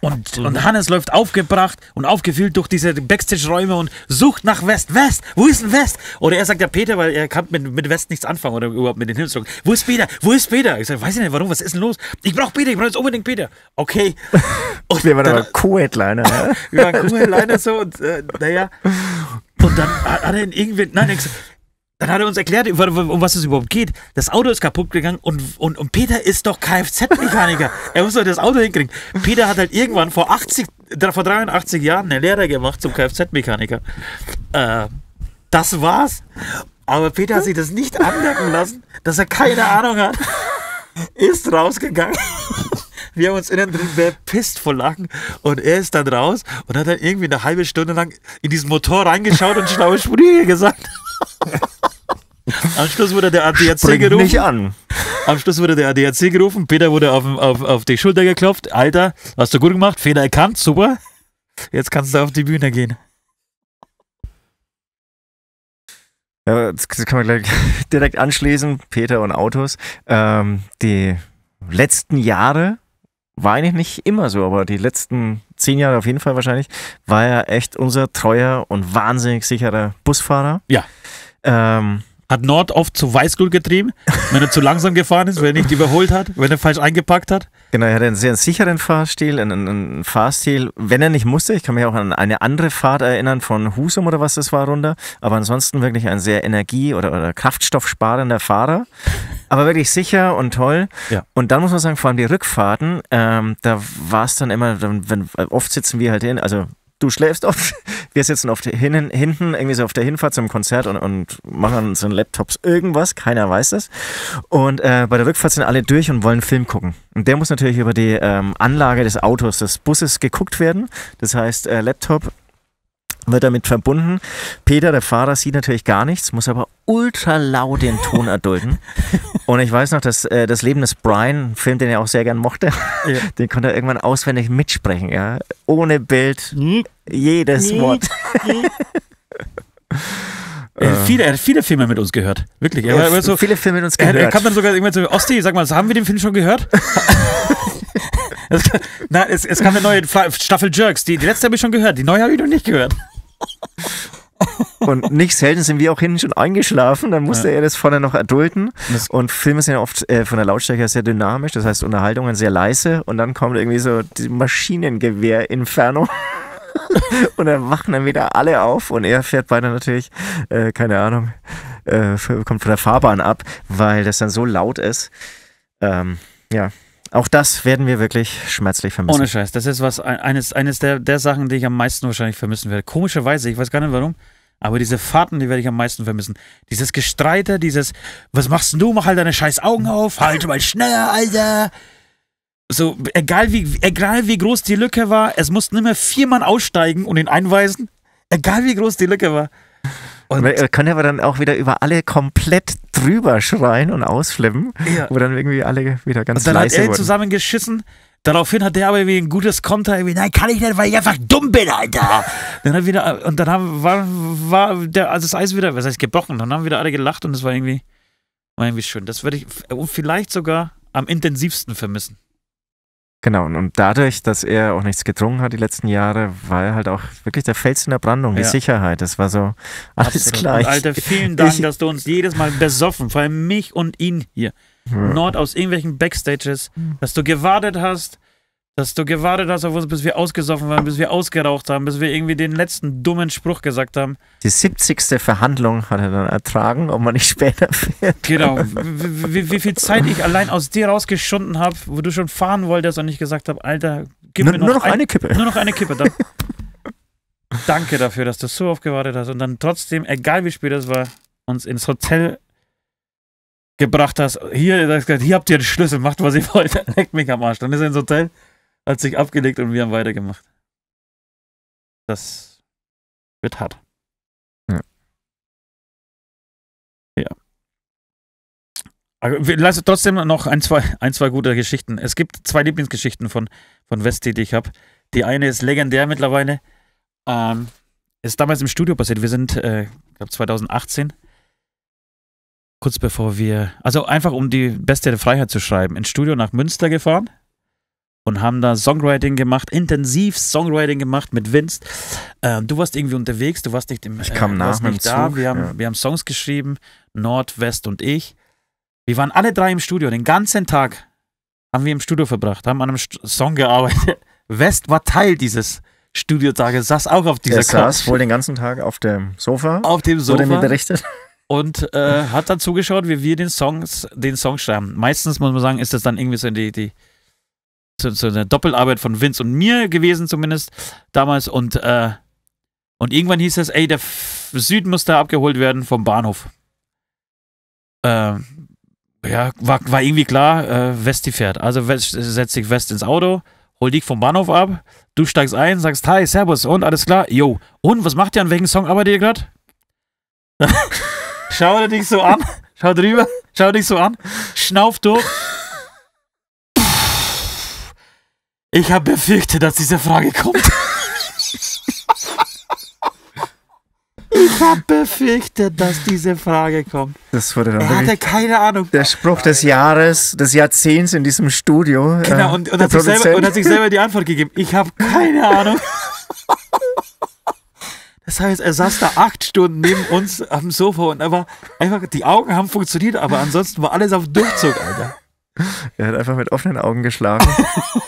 Und, mhm. und Hannes läuft aufgebracht und aufgefüllt durch diese Backstage-Räume und sucht nach West. West, wo ist denn West? Oder er sagt ja Peter, weil er kann mit, mit West nichts anfangen oder überhaupt mit den Himmelsdruck. Wo ist Peter? Wo ist Peter? Ich sage, weiß ich nicht, warum, was ist denn los? Ich brauche Peter, ich brauche jetzt unbedingt Peter. Okay. <laughs> Und Wir waren dann, aber Co-Headliner. ja, ne? <laughs> ja Co-Headliner so und äh, naja. Und dann hat er ihn irgendwie, nein, ich, dann hat er uns erklärt, um was es überhaupt geht. Das Auto ist kaputt gegangen und, und, und Peter ist doch Kfz-Mechaniker. <laughs> er muss doch das Auto hinkriegen. Peter hat halt irgendwann vor 80, vor 83 Jahren eine Lehre gemacht zum Kfz-Mechaniker. Äh, das war's. Aber Peter hat sich das nicht anmerken lassen, dass er keine Ahnung hat. Ist rausgegangen. <laughs> Wir haben uns innen drin bepisst vor Lachen. Und er ist dann raus und hat dann irgendwie eine halbe Stunde lang in diesen Motor reingeschaut und schlaue Sprüche gesagt. <laughs> Am Schluss wurde der ADAC Springt gerufen. Mich an. Am Schluss wurde der ADAC gerufen. Peter wurde auf, auf, auf die Schulter geklopft. Alter, hast du gut gemacht. Fehler erkannt. Super. Jetzt kannst du auf die Bühne gehen. Ja, das kann man gleich <laughs> direkt anschließen. Peter und Autos. Ähm, die letzten Jahre war eigentlich nicht immer so, aber die letzten zehn Jahre auf jeden Fall wahrscheinlich, war er echt unser treuer und wahnsinnig sicherer Busfahrer. Ja. Ähm, hat Nord oft zu Weißglut getrieben, wenn er zu langsam gefahren ist, wenn er nicht überholt hat, wenn er falsch eingepackt hat. Genau, er hat einen sehr sicheren Fahrstil, einen, einen, Fahrstil, wenn er nicht musste. Ich kann mich auch an eine andere Fahrt erinnern von Husum oder was das war runter. Aber ansonsten wirklich ein sehr energie- oder, oder kraftstoffsparender Fahrer. Aber wirklich sicher und toll. Ja. Und dann muss man sagen, vor allem die Rückfahrten, ähm, da war es dann immer, wenn, oft sitzen wir halt hin, also du schläfst oft, wir sitzen auf der, hin, hinten, irgendwie so auf der Hinfahrt zum Konzert und, und machen an unseren Laptops irgendwas, keiner weiß das. Und äh, bei der Rückfahrt sind alle durch und wollen einen Film gucken. Und der muss natürlich über die ähm, Anlage des Autos, des Busses geguckt werden. Das heißt, äh, Laptop wird damit verbunden. Peter, der Fahrer, sieht natürlich gar nichts, muss aber ultra laut den Ton erdulden. <laughs> Und ich weiß noch, dass äh, das Leben des Brian, ein Film, den er auch sehr gern mochte, ja. <laughs> den konnte er irgendwann auswendig mitsprechen, ja. Ohne Bild, mhm. jedes mhm. Wort. <laughs> Er hat, äh. viele, er hat viele Filme mit uns gehört. Wirklich. Er, er hat so, viele Filme mit uns gehört. Er, er kam dann sogar irgendwann zu Osti, sag mal, haben wir den Film schon gehört? es, na, es, es, kam eine neue Staffel Jerks. Die, die letzte habe ich schon gehört, die neue habe ich noch nicht gehört. Und nicht selten sind wir auch hinten schon eingeschlafen, dann musste ja. er das vorne noch erdulden. Und Filme sind ja oft äh, von der Lautstärke sehr dynamisch, das heißt Unterhaltungen sehr leise und dann kommt irgendwie so die Maschinengewehr-Inferno. <laughs> und dann wachen dann wieder alle auf und er fährt weiter natürlich, äh, keine Ahnung, äh, kommt von der Fahrbahn ab, weil das dann so laut ist. Ähm, ja. Auch das werden wir wirklich schmerzlich vermissen. Ohne Scheiß. Das ist was eines, eines der, der Sachen, die ich am meisten wahrscheinlich vermissen werde. Komischerweise, ich weiß gar nicht warum, aber diese Fahrten, die werde ich am meisten vermissen. Dieses Gestreite, dieses, was machst du? Mach halt deine scheiß Augen auf, halt mal schneller, Alter. So, egal wie, egal wie groß die Lücke war, es mussten immer vier Mann aussteigen und ihn einweisen. Egal wie groß die Lücke war. Und er kann aber dann auch wieder über alle komplett drüber schreien und ausflippen, ja. wo dann irgendwie alle wieder ganz leise Und dann hat er zusammengeschissen. Daraufhin hat der aber irgendwie ein gutes Konter, irgendwie, nein, kann ich nicht, weil ich einfach dumm bin, Alter. dann hat wieder, und dann haben, war, war der, also das Eis wieder, was heißt gebrochen, dann haben wieder alle gelacht und es war irgendwie, war irgendwie schön. Das würde ich vielleicht sogar am intensivsten vermissen. Genau, und dadurch, dass er auch nichts getrunken hat die letzten Jahre, war er halt auch wirklich der Fels in der Brandung, die Sicherheit. Das war so alles Absolut. gleich. Alter, vielen <laughs> Dank, ich dass du uns jedes Mal besoffen, vor allem mich und ihn hier, ja. Nord aus irgendwelchen Backstages, hm. dass du gewartet hast, dass du gewartet hast auf uns, bis wir ausgesoffen waren, bis wir ausgeraucht haben, bis wir irgendwie den letzten dummen Spruch gesagt haben. Die 70. Verhandlung hat er dann ertragen, ob man nicht später <laughs> fährt. Genau. Wie, wie, viel Zeit ich allein aus dir rausgeschunden habe, wo du schon fahren wolltest und ich gesagt habe, Alter, gib nur, mir noch, nur noch ein, eine Kippe. Nur noch eine Kippe. Dann, <laughs> danke dafür, dass du so oft gewartet hast und dann trotzdem, egal wie spät es war, uns ins Hotel gebracht hast. Hier, hier habt ihr den Schlüssel, macht was ihr wollt, <laughs> Leck mich am Arsch. Dann ist er ins Hotel, hat sich abgelegt und wir haben weitergemacht. Das wird hart. Ja. ja. Also, wir lassen trotzdem noch ein zwei, ein, zwei gute Geschichten. Es gibt zwei Lieblingsgeschichten von, von Westi, die ich habe. Die eine ist legendär mittlerweile. Ähm, ist damals im Studio passiert. Wir sind, äh, ich glaube, 2018 kurz bevor wir, also einfach um die Beste der Freiheit zu schreiben, ins Studio nach Münster gefahren und haben da Songwriting gemacht, intensiv Songwriting gemacht mit Vince. Ähm, du warst irgendwie unterwegs, du warst nicht im Ich kam äh, nach mit da. Zug, wir, haben, ja. wir haben Songs geschrieben, Nord, West und ich. Wir waren alle drei im Studio, den ganzen Tag haben wir im Studio verbracht, haben an einem St Song gearbeitet. <laughs> West war Teil dieses Studiotages, saß auch auf dieser er Couch. saß wohl den ganzen Tag auf dem Sofa. Auf dem Sofa. Wurde mir berichtet <laughs> und äh, hat dann zugeschaut, wie wir den, Songs, den Song schreiben. Meistens muss man sagen, ist das dann irgendwie so die, die zu, zu einer Doppelarbeit von Vince und mir gewesen zumindest damals und äh, und irgendwann hieß es, ey, der F Süden muss da abgeholt werden vom Bahnhof. Äh, ja, war, war irgendwie klar, äh, Westi fährt. Also setzt sich West ins Auto, hol dich vom Bahnhof ab, du steigst ein, sagst Hi, Servus und alles klar, yo. Und was macht ihr an welchem Song arbeitet ihr gerade? <laughs> schau dich so an, schau drüber, schau dich so an, schnauf durch. Ich habe befürchtet, dass diese Frage kommt. ich habe befürchtet, dass diese Frage kommt. Das wurde dann Er hatte keine Ahnung. Der Spruch des Jahres, des Jahrzehnts in diesem Studio. Äh, genau, und, und, hat, sich selber, und hat sich selber die Antwort gegeben. Ich habe keine Ahnung. Das heißt, er saß da acht Stunden neben uns am Sofa und aber einfach, die Augen haben funktioniert, aber ansonsten war alles auf Durchzug, Alter. Er hat einfach mit offenen Augen geschlafen. <laughs>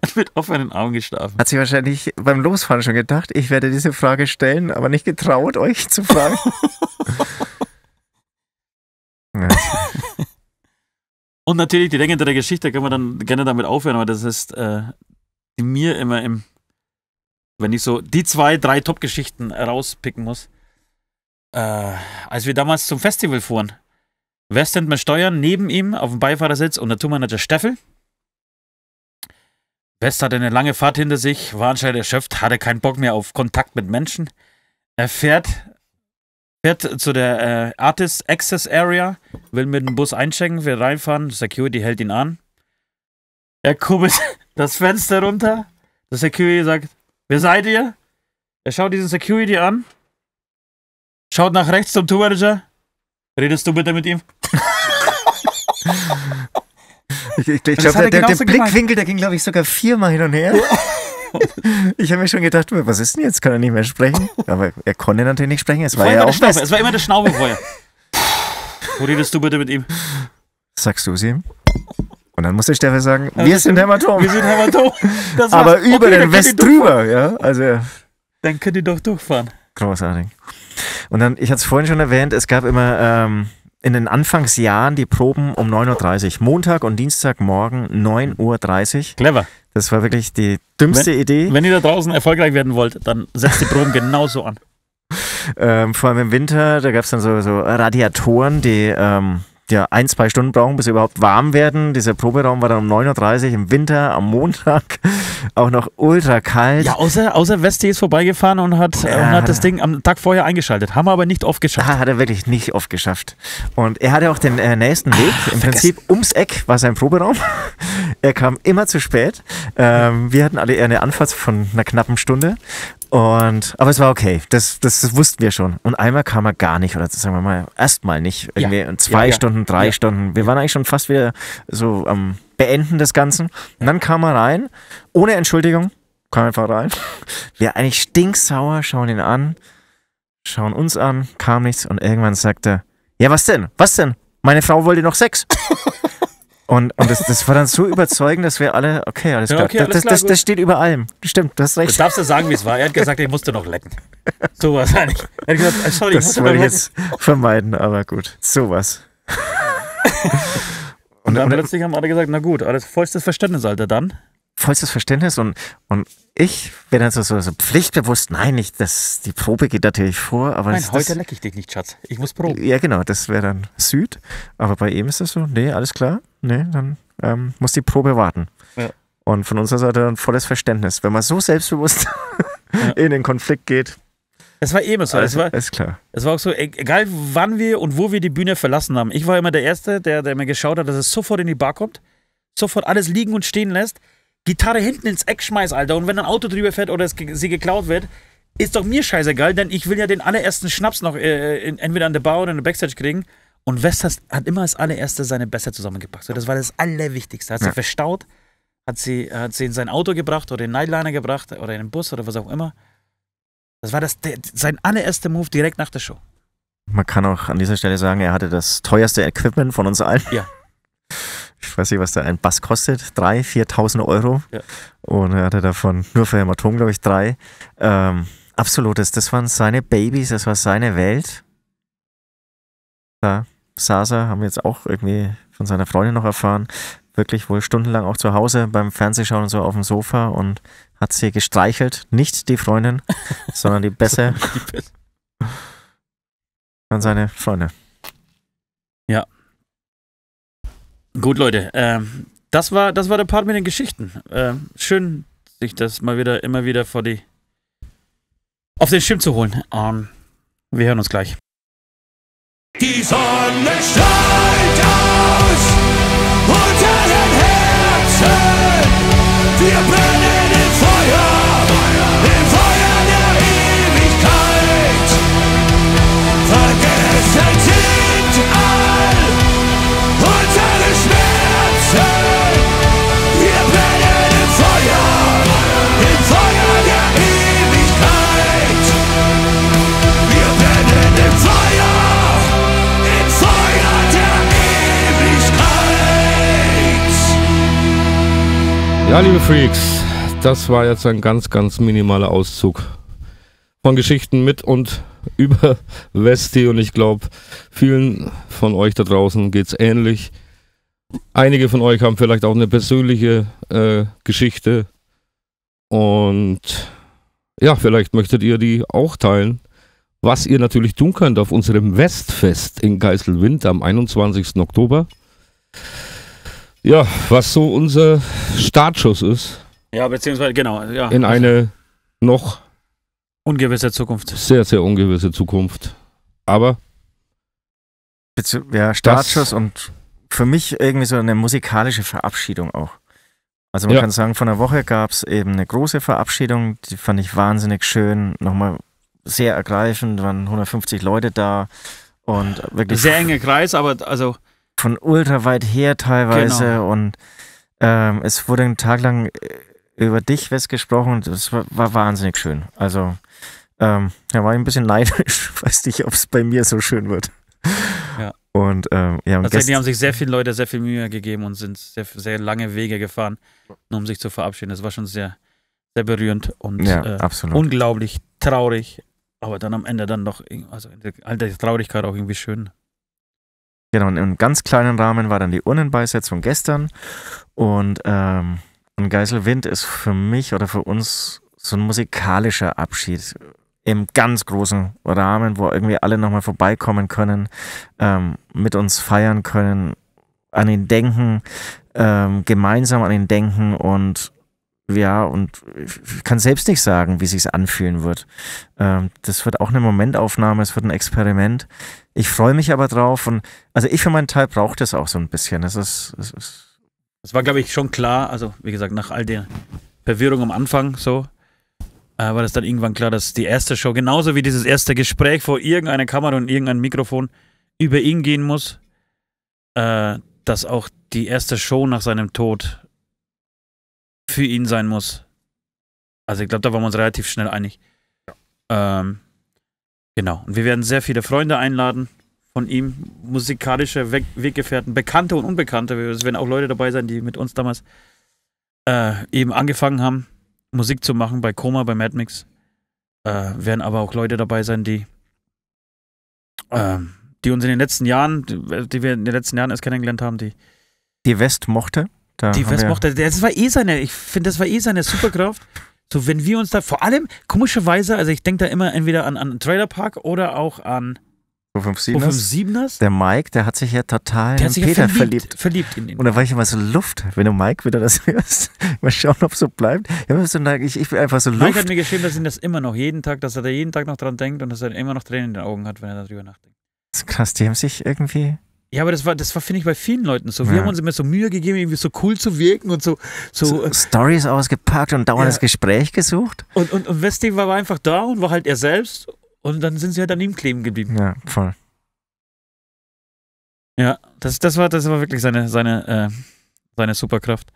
<laughs> mit offenen Armen geschlafen. Hat sich wahrscheinlich beim Losfahren schon gedacht, ich werde diese Frage stellen, aber nicht getraut, euch zu fragen. <laughs> Und natürlich die Länge der Geschichte können wir dann gerne damit aufhören, aber das ist äh, mir immer im, wenn ich so die zwei, drei Top-Geschichten rauspicken muss. Äh, als wir damals zum Festival fuhren, Westend mit Steuern neben ihm auf dem Beifahrersitz und der Tourmanager Steffel. West hatte eine lange Fahrt hinter sich, war anscheinend erschöpft, hatte keinen Bock mehr auf Kontakt mit Menschen. Er fährt, fährt zu der äh, Artist Access Area, will mit dem Bus einchecken, will reinfahren, Security hält ihn an. Er kurbelt <laughs> das Fenster runter, der Security sagt, wer seid ihr? Er schaut diesen Security an, schaut nach rechts zum Tourmanager, redest du bitte mit ihm? <laughs> Ich, ich, ich glaube, der, der, der Blickwinkel, der ging, glaube ich, sogar viermal hin und her. ich habe mir schon gedacht, was ist denn jetzt? Kann er nicht mehr sprechen? Aber er konnte natürlich nicht sprechen. Es war, war ja auch Schnaube. Es war immer der Schnaubefeuer. Wo redest du bitte mit ihm? Sagst du es ihm? Und dann musste der Stefan sagen, also wir sind Hämatom. Wir sind Hämatom. Aber über den West drüber, ja. Also, dann könnt ihr doch durchfahren. Großartig. Und dann, ich hatte es vorhin schon erwähnt, es gab immer ähm, in den Anfangsjahren die Proben um 9.30 Uhr. Montag und Dienstagmorgen 9.30 Uhr. Clever. Das war wirklich die dümmste wenn, Idee. Wenn ihr da draußen erfolgreich werden wollt, dann setzt die Proben <laughs> genauso an. Ähm, vor allem im Winter, da gab es dann so, so Radiatoren, die ähm, ja, ein, zwei Stunden brauchen, bis sie überhaupt warm werden. Dieser Proberaum war dann um 9.30 Uhr im Winter, am Montag, <laughs> auch noch ultra kalt. Ja, außer, außer Westi ist vorbeigefahren und hat, ja, und hat das Ding am Tag vorher eingeschaltet. Haben wir aber nicht oft geschafft. Ah, hat er wirklich nicht oft geschafft. Und er hatte auch den äh, nächsten ah, Weg. Ach, Im Prinzip ums Eck war sein Proberaum. <laughs> er kam immer zu spät. Ähm, wir hatten alle eher eine Anfahrt von einer knappen Stunde. Und, aber es war okay. Das, das, das, wussten wir schon. Und einmal kam er gar nicht, oder sagen wir mal, erstmal nicht. Irgendwie ja. zwei ja, Stunden, drei ja. Stunden. Wir waren eigentlich schon fast wieder so am Beenden des Ganzen. Und dann kam er rein, ohne Entschuldigung, kam einfach rein. Wir eigentlich stinksauer, schauen ihn an, schauen uns an, kam nichts und irgendwann sagte er, ja, was denn? Was denn? Meine Frau wollte noch Sex. <laughs> Und, und das, das war dann so überzeugend, dass wir alle, okay, alles klar. okay, alles das, klar das, das, steht über allem. Stimmt, das ist recht. Das darfst du sagen, wie es war. Er hat gesagt, ich musste noch lecken. So Sowas eigentlich. Er hat gesagt, äh, sorry, das ich wollte ich jetzt vermeiden, aber gut. Sowas. und, und dann plötzlich haben alle gesagt, na gut, alles vollstes Verständnis, Alter, dann vollstes Verständnis und, und ich bin dann so, so, so pflichtbewusst, nein, ich, das, die Probe geht natürlich vor, aber. Nein, heute lecke ich dich nicht, Schatz. Ich muss proben. Ja, genau, das wäre dann Süd. Aber bei ihm ist das so, nee, alles klar, nee, dann ähm, muss die Probe warten. Ja. Und von unserer Seite dann volles Verständnis. Wenn man so selbstbewusst <laughs> ja. in den Konflikt geht. Das war ebenso. Also, alles, das war, ist klar. Es war auch so, e-, egal wann wir und wo wir die Bühne verlassen haben. Ich war immer der Erste, der, der mir geschaut hat, dass es sofort in die Bar kommt, sofort alles liegen und stehen lässt Gitarre hinten ins Eck schmeiß, Alter. Und wenn ein Auto drüber fährt oder ge sie geklaut wird, ist doch mir scheißegal, denn ich will ja den allerersten Schnaps noch äh, in, entweder an der Bar oder in der Backstage kriegen. Und West hat immer als allererste seine Bässe zusammengepackt. So, das war das Allerwichtigste. Hat ja. sie verstaut, hat sie, hat sie in sein Auto gebracht oder in den Nightliner gebracht oder in den Bus oder was auch immer. Das war das, der, sein allererster Move direkt nach der Show. Man kann auch an dieser Stelle sagen, er hatte das teuerste Equipment von uns allen. Ja. <laughs> ich weiß nicht, was da ein Bass kostet, 3.000, 4.000 Euro. Ja. Und er hatte davon nur für Hämatom, glaube ich, drei. Ähm, absolutes, das waren seine Babys, das war seine Welt. Da, Sasa haben wir jetzt auch irgendwie von seiner Freundin noch erfahren. Wirklich wohl stundenlang auch zu Hause beim Fernsehschauen und so auf dem Sofa und hat sie gestreichelt. Nicht die Freundin, <laughs> sondern die Bässe. die Bässe. An seine Freunde. Ja, Gut, Leute, ähm, das, war, das war der Part mit den Geschichten. Ähm, schön, sich das mal wieder, immer wieder vor die. auf den Schirm zu holen. Ähm, wir hören uns gleich. Die Sonne strahlt aus unter den Herzen. Wir brennen im Feuer, im Feuer der Ewigkeit. Vergessen. Ja, liebe Freaks, das war jetzt ein ganz, ganz minimaler Auszug von Geschichten mit und <laughs> über Westi und ich glaube, vielen von euch da draußen geht es ähnlich. Einige von euch haben vielleicht auch eine persönliche äh, Geschichte und ja, vielleicht möchtet ihr die auch teilen. Was ihr natürlich tun könnt auf unserem Westfest in Geiselwind am 21. Oktober. Ja, was so unser Startschuss ist. Ja, beziehungsweise, genau. Ja. In eine noch ungewisse Zukunft. Sehr, sehr ungewisse Zukunft. Aber. Bezu ja, Startschuss und für mich irgendwie so eine musikalische Verabschiedung auch. Also man ja. kann sagen, von der Woche gab es eben eine große Verabschiedung, die fand ich wahnsinnig schön, nochmal sehr ergreifend, waren 150 Leute da und wirklich. Sehr enge Kreis, aber also von ultra weit her teilweise genau. und ähm, es wurde einen Tag lang äh, über dich festgesprochen und das war, war wahnsinnig schön. Also ähm, ja, war ich ein bisschen neidisch, <laughs> weiß nicht, ob es bei mir so schön wird. Ja. Und ähm, ja, und tatsächlich haben sich sehr viele Leute sehr viel Mühe gegeben und sind sehr, sehr lange Wege gefahren, nur um sich zu verabschieden. Das war schon sehr, sehr berührend und ja, äh, unglaublich traurig, aber dann am Ende dann noch, also all die Traurigkeit auch irgendwie schön. Genau, und im ganz kleinen Rahmen war dann die Urnenbeisetzung gestern. Und ähm, Geiselwind ist für mich oder für uns so ein musikalischer Abschied im ganz großen Rahmen, wo irgendwie alle nochmal vorbeikommen können, ähm, mit uns feiern können, an ihn denken, ähm, gemeinsam an ihn denken und ja, und ich kann selbst nicht sagen, wie sich's anfühlen wird. Ähm, das wird auch eine Momentaufnahme, es wird ein Experiment. Ich freue mich aber drauf und also ich für meinen Teil brauche das auch so ein bisschen. Es ist, es ist. Es war, glaube ich, schon klar, also wie gesagt, nach all der Verwirrung am Anfang so, äh, war das dann irgendwann klar, dass die erste Show, genauso wie dieses erste Gespräch vor irgendeiner Kamera und irgendeinem Mikrofon über ihn gehen muss, äh, dass auch die erste Show nach seinem Tod für ihn sein muss. Also ich glaube, da waren wir uns relativ schnell einig. Ja. Ähm, genau. Und wir werden sehr viele Freunde einladen von ihm, musikalische Weg Weggefährten, Bekannte und Unbekannte. Es werden auch Leute dabei sein, die mit uns damals äh, eben angefangen haben, Musik zu machen bei Koma, bei Mad Mix. Äh, werden aber auch Leute dabei sein, die, äh, die uns in den letzten Jahren, die wir in den letzten Jahren erst kennengelernt haben, die. Die West mochte? Mochte. Die, was mochte? Das war eh seine, ich finde, das war eh seine Superkraft. <laughs> So, wenn wir uns da, vor allem, komischerweise, also ich denke da immer entweder an, an Trailer Park oder auch an 57 ers Der Mike, der hat sich ja total der in sich Peter ja verliebt. verliebt. in ihn. Und da war ich immer so Luft, wenn du Mike wieder das hörst. <laughs> Mal schauen, ob es so bleibt. Ich, ich, bin einfach so Luft. Mike hat mir geschrieben, dass ihn das immer noch jeden Tag, dass er da jeden Tag noch dran denkt und dass er immer noch Tränen in den Augen hat, wenn er darüber nachdenkt. Das ist krass, die haben sich irgendwie ja, aber das war, das war finde ich bei vielen Leuten so. Wir ja. haben uns immer so Mühe gegeben, irgendwie so cool zu wirken und so. so, so äh, Stories ausgepackt und dauerndes ja. Gespräch gesucht. Und, und, und Westing war einfach da und war halt er selbst und dann sind sie halt an ihm kleben geblieben. Ja, voll. Ja, das, das, war, das war wirklich seine, seine, äh, seine Superkraft.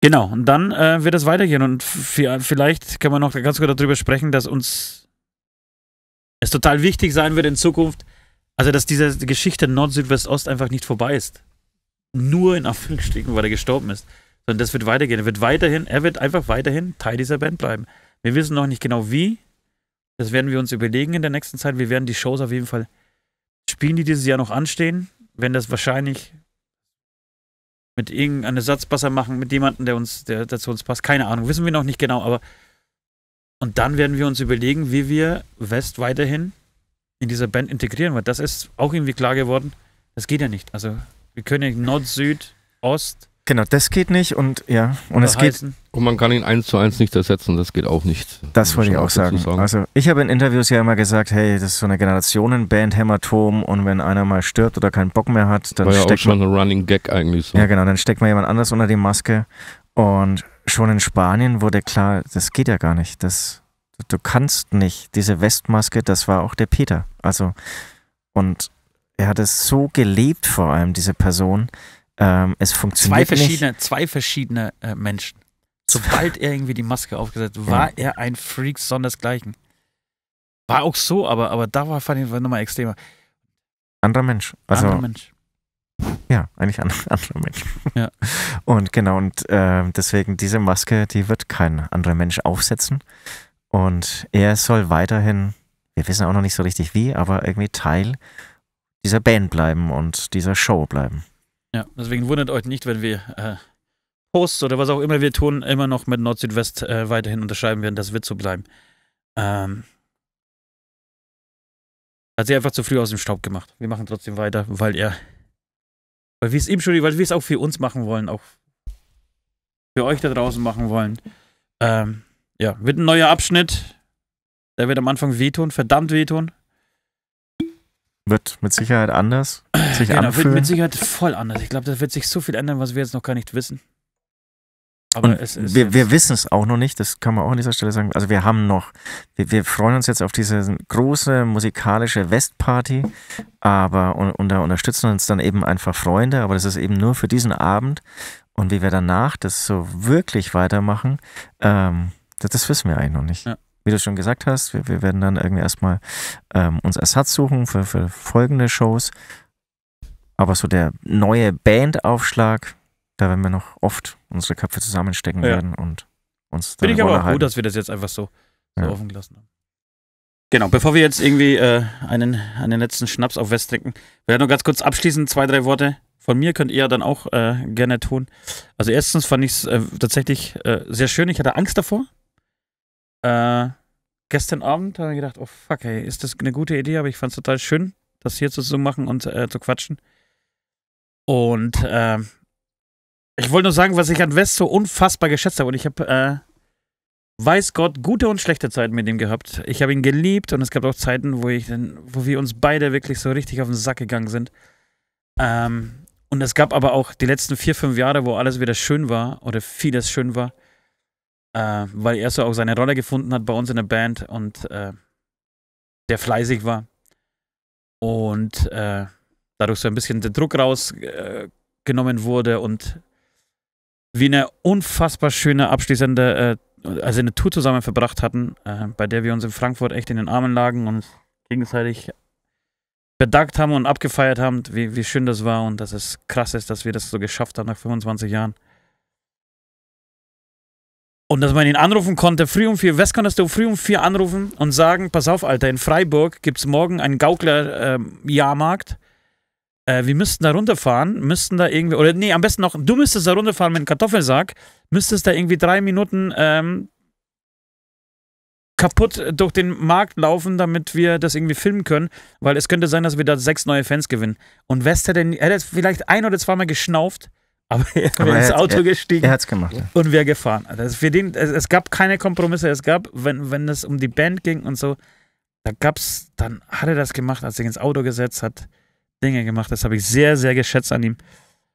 Genau, und dann äh, wird es weitergehen und vielleicht kann man noch ganz gut darüber sprechen, dass uns es total wichtig sein wird in Zukunft, also, dass diese Geschichte nord Süd, West, ost einfach nicht vorbei ist. Nur in Anführungsstrichen, weil er gestorben ist. Sondern das wird weitergehen. Er wird weiterhin, er wird einfach weiterhin Teil dieser Band bleiben. Wir wissen noch nicht genau wie. Das werden wir uns überlegen in der nächsten Zeit. Wir werden die Shows auf jeden Fall spielen, die dieses Jahr noch anstehen. Wenn das wahrscheinlich mit irgendeinem Satzbasser machen, mit jemandem, der uns, der, der zu uns passt. Keine Ahnung, wissen wir noch nicht genau, aber und dann werden wir uns überlegen, wie wir West weiterhin in dieser Band integrieren, weil das ist auch irgendwie klar geworden, das geht ja nicht. Also wir können ja Nord, Süd, Ost. Genau, das geht nicht und ja, und es geht. Und man kann ihn eins zu eins nicht ersetzen, das geht auch nicht. Das wollte ich auch sagen. sagen. Also ich habe in Interviews ja immer gesagt, hey, das ist so eine Generationenband Hämatom und wenn einer mal stirbt oder keinen Bock mehr hat, dann War ja steckt auch schon man, ein Running Gag eigentlich so. Ja genau, dann steckt man jemand anders unter die Maske und schon in Spanien wurde klar, das geht ja gar nicht. Das du kannst nicht. Diese Westmaske, das war auch der Peter. Also, und er hat es so gelebt, vor allem diese Person. Ähm, es funktioniert zwei verschiedene, nicht. Zwei verschiedene äh, Menschen. Sobald er irgendwie die Maske aufgesetzt hat, war ja. er ein Freak sondersgleichen. War auch so, aber, aber da war, fand ich nochmal extremer. Anderer Mensch. Also, anderer Mensch. Ja, eigentlich ein <laughs> anderer Mensch. Ja. Und genau, und äh, deswegen diese Maske, die wird kein anderer Mensch aufsetzen. Und er soll weiterhin, wir wissen auch noch nicht so richtig wie, aber irgendwie Teil dieser Band bleiben und dieser Show bleiben. Ja, deswegen wundert euch nicht, wenn wir äh, Posts oder was auch immer wir tun, immer noch mit Nord-Südwest äh, weiterhin unterschreiben werden. Das wird so bleiben. Ähm, hat sie einfach zu früh aus dem Staub gemacht. Wir machen trotzdem weiter, weil er, weil wir es ihm schuldig, weil wir es auch für uns machen wollen, auch für euch da draußen machen wollen. Ähm, ja, wird ein neuer Abschnitt. Der wird am Anfang wehtun, verdammt wehtun. Wird mit Sicherheit anders. <clears throat> Sich genau, anfühlen. wird mit Sicherheit voll anders. Ich glaube, das wird sich so viel ändern, was wir jetzt noch gar nicht wissen. Aber es ist wir, wir wissen es auch noch nicht, das kann man auch an dieser Stelle sagen. Also wir haben noch, wir, wir freuen uns jetzt auf diese große musikalische Westparty, aber und, und da unterstützen uns dann eben einfach Freunde, aber das ist eben nur für diesen Abend. Und wie wir danach das so wirklich weitermachen, ähm, das, das wissen wir eigentlich noch nicht. Ja. Wie du schon gesagt hast, wir, wir werden dann irgendwie erstmal ähm, uns Ersatz suchen für, für folgende Shows. Aber so der neue Bandaufschlag, da werden wir noch oft unsere Köpfe zusammenstecken ja. werden und uns dann. Finde ich aber auch gut, dass wir das jetzt einfach so, so ja. offen gelassen haben. Genau, bevor wir jetzt irgendwie äh, einen, einen letzten Schnaps auf West trinken, wir nur ganz kurz abschließend zwei, drei Worte. Von mir könnt ihr dann auch äh, gerne tun. Also erstens fand ich es äh, tatsächlich äh, sehr schön. Ich hatte Angst davor, äh, gestern Abend habe ich gedacht, oh fuck, ey, ist das eine gute Idee, aber ich fand es total schön, das hier zu machen und äh, zu quatschen. Und äh, ich wollte nur sagen, was ich an West so unfassbar geschätzt habe. Und ich habe, äh, weiß Gott, gute und schlechte Zeiten mit ihm gehabt. Ich habe ihn geliebt und es gab auch Zeiten, wo, ich dann, wo wir uns beide wirklich so richtig auf den Sack gegangen sind. Ähm, und es gab aber auch die letzten vier, fünf Jahre, wo alles wieder schön war oder vieles schön war äh, weil er so auch seine Rolle gefunden hat bei uns in der Band und äh, der fleißig war und äh, dadurch so ein bisschen der Druck rausgenommen äh, wurde und wie eine unfassbar schöne abschließende, äh, also eine Tour zusammen verbracht hatten, äh, bei der wir uns in Frankfurt echt in den Armen lagen und gegenseitig bedankt haben und abgefeiert haben, wie, wie schön das war und dass es krass ist, dass wir das so geschafft haben nach 25 Jahren. Und dass man ihn anrufen konnte, früh um vier. Was konntest du früh um vier anrufen und sagen, pass auf, Alter, in Freiburg gibt es morgen einen Gaukler-Jahrmarkt. Ähm, äh, äh, wir müssten da runterfahren, müssten da irgendwie, oder nee, am besten noch, du müsstest da runterfahren mit einem Kartoffelsack, müsstest da irgendwie drei Minuten ähm, kaputt durch den Markt laufen, damit wir das irgendwie filmen können, weil es könnte sein, dass wir da sechs neue Fans gewinnen. Und West hätte, hätte vielleicht ein oder zweimal geschnauft, <laughs> Aber er ist ins Auto er, gestiegen. Er hat's gemacht. Ja. Und wir gefahren. Also für den, es, es, gab keine Kompromisse. Es gab, wenn, wenn es um die Band ging und so, da gab's, dann hat er das gemacht, als er ins Auto gesetzt hat, Dinge gemacht. Das habe ich sehr, sehr geschätzt an ihm.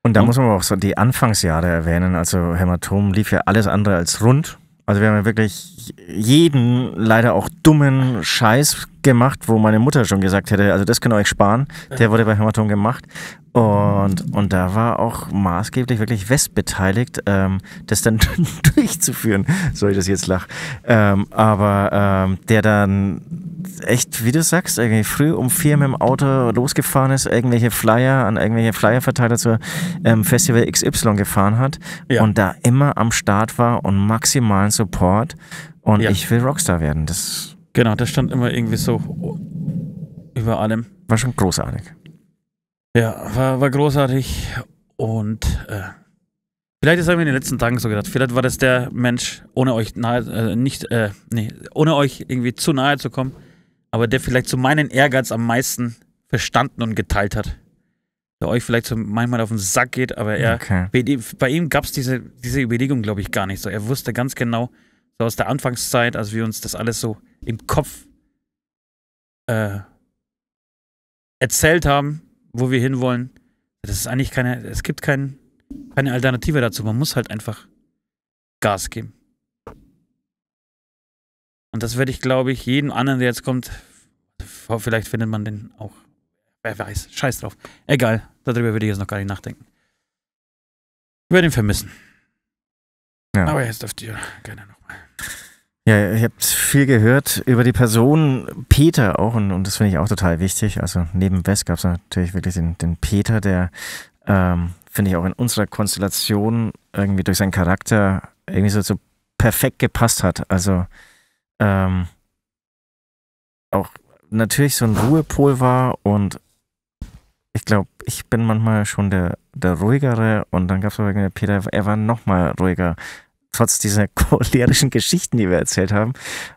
Und da und, muss man auch so die Anfangsjahre erwähnen. Also Hämatom lief ja alles andere als rund. Also wir haben ja wirklich jeden leider auch dummen Scheiß gemacht, wo meine Mutter schon gesagt hätte, also das könnt ihr euch sparen. Der wurde bei Hämatom gemacht. Und, und da war auch maßgeblich wirklich West beteiligt, ähm, das dann <laughs> durchzuführen, Soll ich das jetzt lach. Ähm, aber ähm, der dann echt, wie du sagst, irgendwie früh um vier mit dem Auto losgefahren ist, irgendwelche Flyer an irgendwelche Flyerverteiler zur ähm, Festival XY gefahren hat ja. und da immer am Start war und maximalen Support. Und ja. ich will Rockstar werden. Das Genau, das stand immer irgendwie so über allem. War schon großartig. Ja, war, war großartig und äh, vielleicht ist habe mir in den letzten Tagen so gedacht. Vielleicht war das der Mensch, ohne euch nahe, äh, nicht, äh, nee, ohne euch irgendwie zu nahe zu kommen, aber der vielleicht so meinen Ehrgeiz am meisten verstanden und geteilt hat. Der euch vielleicht so manchmal auf den Sack geht, aber er, okay. bei ihm, ihm gab es diese, diese Überlegung, glaube ich, gar nicht so. Er wusste ganz genau, so aus der Anfangszeit, als wir uns das alles so im Kopf äh, erzählt haben, wo wir hinwollen. Das ist eigentlich keine, es gibt kein, keine Alternative dazu. Man muss halt einfach Gas geben. Und das werde ich, glaube ich, jedem anderen, der jetzt kommt, vielleicht findet man den auch. Wer weiß, scheiß drauf. Egal, darüber würde ich jetzt noch gar nicht nachdenken. Ich werde ihn vermissen. Ja. Aber jetzt dürft ihr gerne nochmal. Ja, ihr habt viel gehört über die Person Peter auch und, und das finde ich auch total wichtig. Also neben Wes gab es natürlich wirklich den, den Peter, der ähm, finde ich auch in unserer Konstellation irgendwie durch seinen Charakter irgendwie so, so perfekt gepasst hat. Also ähm, auch natürlich so ein Ruhepol war und ich glaube, ich bin manchmal schon der, der ruhigere und dann gab es aber Peter, er war nochmal ruhiger trotz dieser <laughs> cholerischen Geschichten, die wir erzählt haben.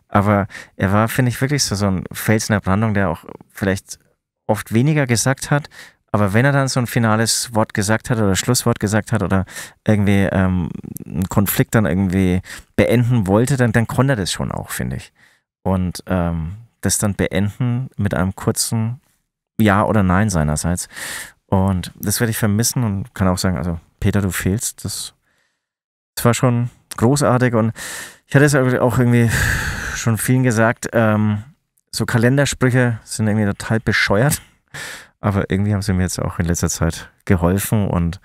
Aber er war, finde ich, wirklich so, so ein Fels in der Brandung, der auch vielleicht oft weniger gesagt hat. Aber wenn er dann so ein finales Wort gesagt hat oder Schlusswort gesagt hat oder irgendwie ähm, einen Konflikt dann irgendwie beenden wollte, dann, dann konnte er das schon auch, finde ich. Und ähm, das dann beenden mit einem kurzen Ja oder Nein seinerseits. Und das werde ich vermissen und kann auch sagen, also Peter, du fehlst. Das, das war schon großartig und ich hatte es auch irgendwie schon vielen gesagt, ähm, so Kalendersprüche sind irgendwie total bescheuert, aber irgendwie haben sie mir jetzt auch in letzter Zeit geholfen und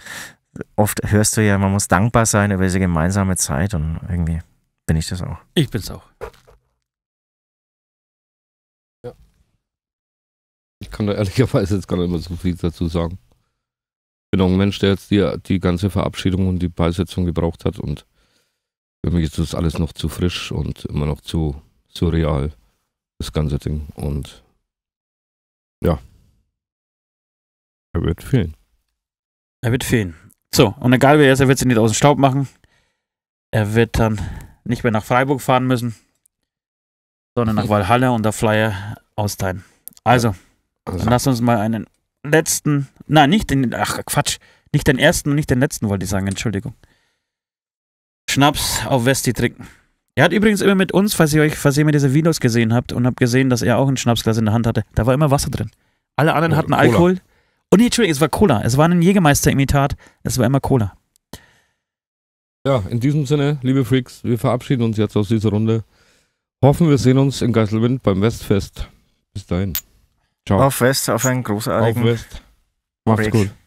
oft hörst du ja, man muss dankbar sein über diese gemeinsame Zeit und irgendwie bin ich das auch. Ich bin's auch. Ja. Ich kann da ehrlicherweise jetzt gar nicht mehr so viel dazu sagen. Ich bin auch ein Mensch, der jetzt die, die ganze Verabschiedung und die Beisetzung gebraucht hat und für mich ist das alles noch zu frisch und immer noch zu surreal, das ganze Ding. Und ja, er wird fehlen. Er wird fehlen. So, und egal wer er ist, er wird sie nicht aus dem Staub machen. Er wird dann nicht mehr nach Freiburg fahren müssen, sondern nach Walhalle und der Flyer austeilen. Also, also. Dann lass uns mal einen letzten, nein, nicht den, ach Quatsch, nicht den ersten und nicht den letzten, wollte ich sagen, Entschuldigung. Schnaps auf Westi trinken. Er hat übrigens immer mit uns, falls ihr euch, falls ihr mir diese Videos gesehen habt und habt gesehen, dass er auch ein Schnapsglas in der Hand hatte, da war immer Wasser drin. Alle anderen oh, hatten Cola. Alkohol. Und nee, Entschuldigung, es war Cola. Es war ein Jägermeister-Imitat. Es war immer Cola. Ja, in diesem Sinne, liebe Freaks, wir verabschieden uns jetzt aus dieser Runde. Hoffen, wir sehen uns in Geiselwind beim Westfest. Bis dahin. Ciao. Auf West, auf einen großartigen. Auf West. Macht's Break. gut.